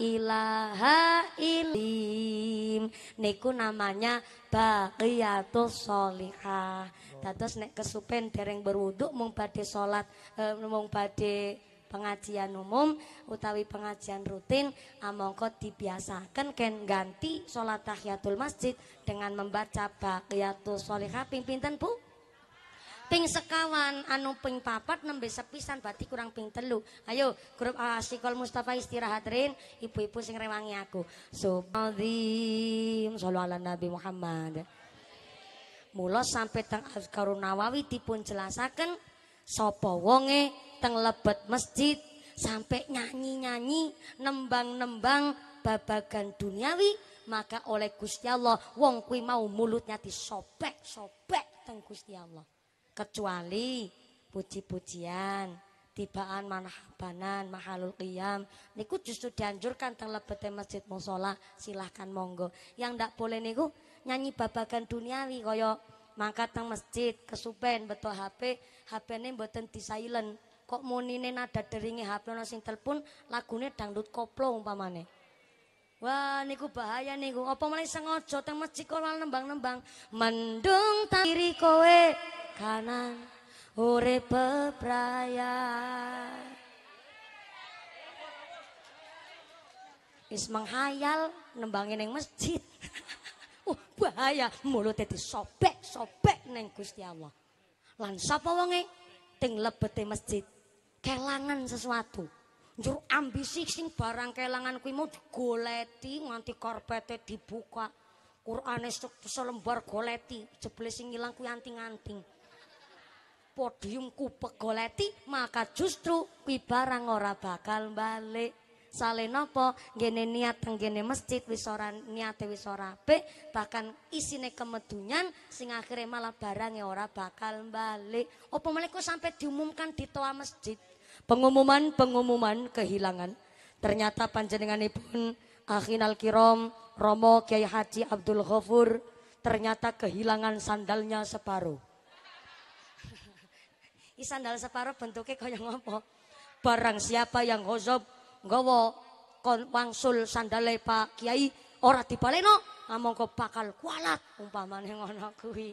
ilaha ilim niku namanya baqiyatus sholihah Dados nek kesupen dereng berwuduk mung badhe salat eh, mung badhe pengajian umum utawi pengajian rutin amangka ah, dibiasakan ken ganti solat tahiyatul masjid dengan membaca baqiyatul sholihah ping pinten Bu ping sekawan anu ping papat nembe sepisan berarti kurang ping telu ayo grup ah, asikol Mustafa istirahat rin ibu-ibu sing rewangi aku subhanallah sholawat Nabi Muhammad Mula sampai teng Azkarun Nawawi dipun jelasaken sapa wonge teng lebet masjid sampai nyanyi-nyanyi, nembang-nembang babagan duniawi, maka oleh Gusti Allah wong kuwi mau mulutnya disobek-sobek teng Gusti Allah. Kecuali puji-pujian, tibaan manahbanan, mahalul qiyam. Niku justru dianjurkan teng lebete masjid musola, silahkan monggo. Yang ndak boleh niku nyanyi babakan duniawi kaya mangkat nang masjid kesupen betul HP HP-ne mboten di silent kok munine nada deringe HP ana sing telepon lagune dangdut koplo umpamane Wah niku bahaya niku apa meneh sengaja teng masjid kok nembang-nembang mendung kiri kowe kanan urip pepraya Is menghayal nembangin yang masjid bahaya mulutnya disobek-sobek neng Gusti Allah. Lan sapa wonge ting masjid kelangan sesuatu. juru ambisi sing barang kelangan kuwi mau digoleti nganti karpete dibuka. Qur'ane selembar goleti, jebule sing ilang kuwi anting-anting. Podium kupek goleti, maka justru kuwi barang ora bakal balik sale nopo gene niat tenggene masjid wisora ora niate wis ora bahkan isine kemedunyan sing akhirnya malah barang ya ora bakal balik opo pemaliku sampai diumumkan di toa masjid pengumuman pengumuman kehilangan ternyata panjenengan panjenenganipun akhinal kiram Romo Kiai Haji Abdul Ghafur ternyata kehilangan sandalnya separuh. Isandal separuh bentuknya yang ngopo. Barang siapa yang hozob nggawa kon wangsul sandale Pak Kiai ora dibaleno amangka ah, bakal kualat umpamane ngono kuwi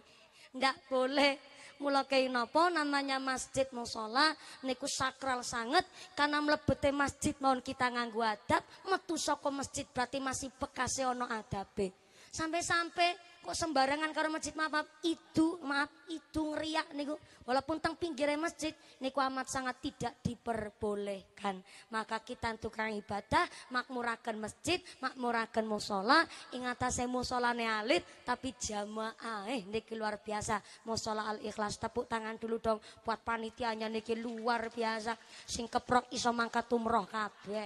ndak boleh mula kei napa namanya masjid musala niku sakral sangat karena mlebete masjid mawon kita nganggu adab metu saka masjid berarti masih bekase ana adabe sampai-sampai kok sembarangan karo masjid maaf, maaf itu maaf itu ngeriak niku walaupun teng pinggir masjid niku amat sangat tidak diperbolehkan maka kita tukang ibadah makmurakan masjid makmurakan musola ingat saya musolane alit tapi jamaah eh niki luar biasa musola al ikhlas tepuk tangan dulu dong buat panitianya niki luar biasa sing keprok iso mangkat umroh kabeh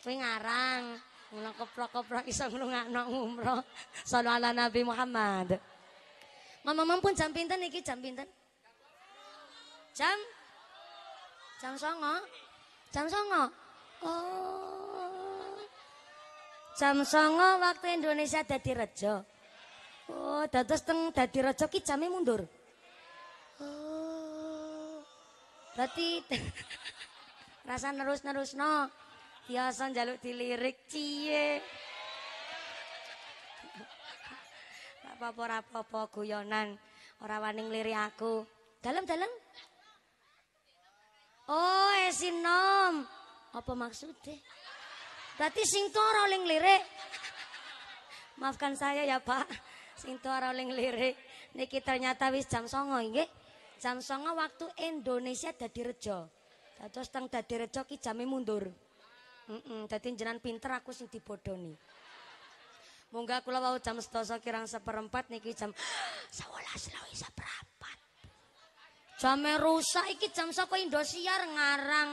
kowe ngarang Ngono keprok-keprok iso ngrungakno umroh. Sallallahu Nabi Muhammad. Ngomong-ngomong pun jam pinten iki jam pinten? Jam Jam songo? Jam songo? Oh. Jam songo waktu Indonesia dadi raja. Oh, dados teng dadi raja, ki jame mundur. Oh. Berarti rasa nerus-nerusno. No. hiasan jaluk dilirik cie gak apa-apa apa-apa guyonan ora wani nglirik aku dalam dalam oh esinom eh, apa maksudnya berarti sing tua rolling lirik maafkan saya ya pak sing tua rolling lirik niki ternyata wis jam songo inge jam songo waktu Indonesia dadi rejo Terus teng dadi rejo jame mundur. Heeh, dadi jenengan pinter aku sing dibodoni. Munggah kula wau jam setoso kirang seperempat niki jam sewelas lewi seperempat. Jame rusak iki jam saka Indosiar ngarang.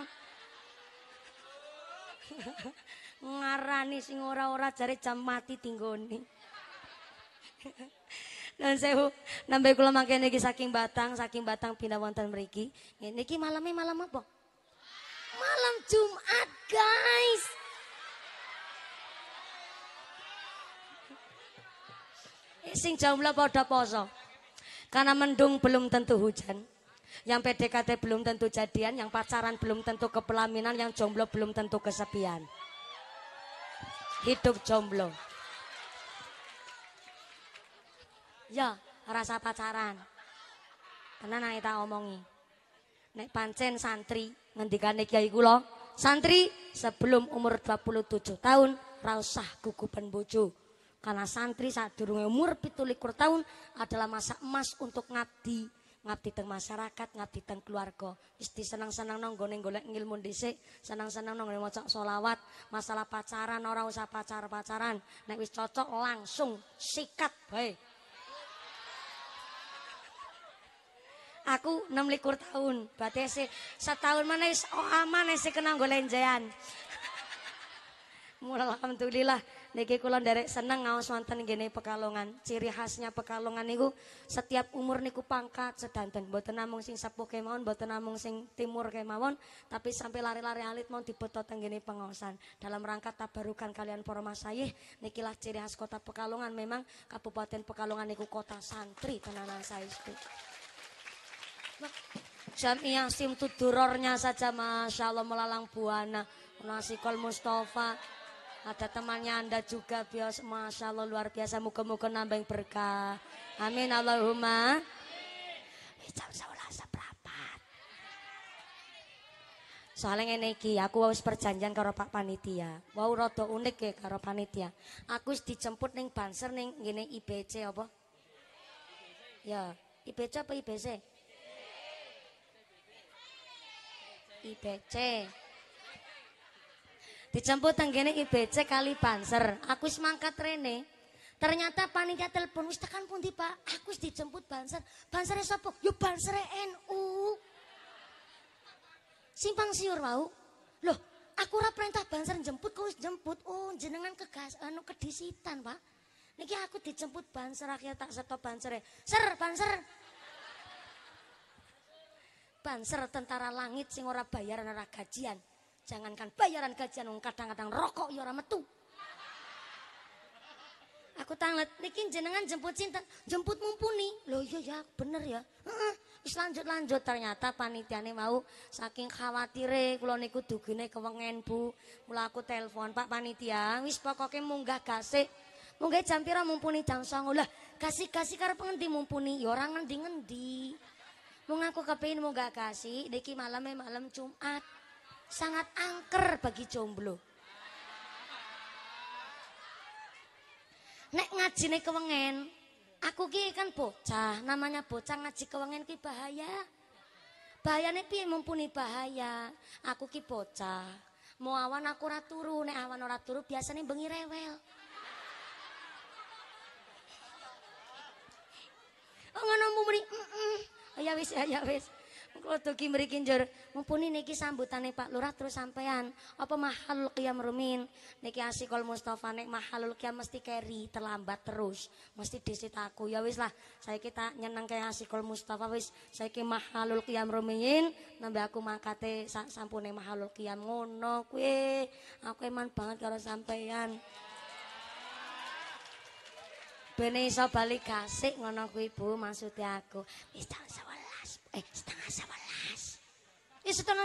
Ngarani sing ora-ora jare jam mati tinggoni. Nun sewu, nambah kula mangkene niki saking Batang, saking Batang pindah wonten mriki. Niki malamnya malam apa? malam Jumat guys. Eh, sing jumlah pada poso. Karena mendung belum tentu hujan. Yang PDKT belum tentu jadian, yang pacaran belum tentu kepelaminan, yang jomblo belum tentu kesepian. Hidup jomblo. Ya, rasa pacaran. karena tak omongi. Nek pancen santri ngendikane Kiai kula, santri sebelum umur 27 tahun ra usah gugupan bojo. Karena santri saat durunge umur 17 tahun adalah masa emas untuk ngabdi ngabdi teng masyarakat, ngabdi teng keluarga. Isti senang-senang nang goneng golek ilmu dhisik, senang-senang nang maca selawat, masalah pacaran ora usah pacar-pacaran. Nek wis cocok langsung sikat bae. Aku 26 tahun, batese setahun mana is oa oh, mana sih kena jayan. Mulai alhamdulillah niki kulon dari seneng ngawas wonten gini Pekalongan. Ciri khasnya Pekalongan niku setiap umur niku pangkat sedanten. Mboten namung sing sepuh kemawon, mboten namung sing timur kemawon, tapi sampai lari-lari alit mau dibeto teng gini pengawasan Dalam rangka tabarukan kalian para masayih, nikilah ciri khas kota Pekalongan memang Kabupaten Pekalongan niku kota santri tenanan saestu. Jami yang sim tudurornya saja Masya Allah melalang buana kol Mustafa Ada temannya anda juga bios Masya Allah luar biasa Muka-muka nambah berkah Amin Allahumma Jam sebelas seberapat Soalnya ngene iki aku harus perjanjian karo Pak Panitia. Wow, rada unik ya karo panitia. Aku harus dijemput neng Banser neng gini IBC apa? Ya, IBC apa IBC? IBC. Dijemput tenggene IBC kali Banser. Aku semangkat rene. Ternyata panitia telepon wis tekan pundi, Pak? Aku wis dijemput Banser. Bansere sapa? Yo Banser e NU. Simpang siur mau, Loh, aku ora perintah Banser jemput kau jemput. Oh, jenengan gas anu kedisitan, Pak. Niki aku dijemput Banser akhirnya tak seto Bansere. Ser, Banser. Banser tentara langit sing ora bayaran ora gajian. Jangankan bayaran gajian wong kadang-kadang rokok ya ora metu. Aku tanglet, niki jenengan jemput cinta, Jemput mumpuni. Lo iya ya, bener ya. Heeh. Wis lanjut-lanjut ternyata panitiane mau saking khawatire kula niku dugune kewengen Bu. Mula aku telepon, Pak panitia, wis pokoke munggah gasik. Munggah jam pira mumpuni jam 09.00. Lah, kasih kasih karep ngendi mumpuni? Ya ora ngendi-ngendi. Mau ngaku kepingin mau gak kasih, deki malamnya malam Jumat. Sangat angker bagi jomblo. Nek ngaji nih kewengen, aku ki kan bocah, namanya bocah ngaji kewengen ki bahaya. Bahayane piye mumpuni bahaya. Aku ki bocah. Mau awan aku raturu, nek awan ora turu biasanya bengi rewel. Oh, ngono muni mm Oh, ya wis ya wis. Kloduki mriki njur. Mumpuni niki sambutane Pak Lurah terus sampean. Apa mahalul qiyam rumin? Niki asikol Mustofa nek mahalul qiyam mesti keri terlambat terus. Mesti dhisik aku. Ya wis lah, saiki tak nyenengke asikol Mustofa wis saiki mahalul qiyam rumin nambah aku mangkate sak sampune mahalul qiyam ngono kuwi. Aku eman banget karo sampean. bene iso balik kasih ngono kuwi Bu maksud aku wis tanggal 11 eh setengah 11 wis tanggal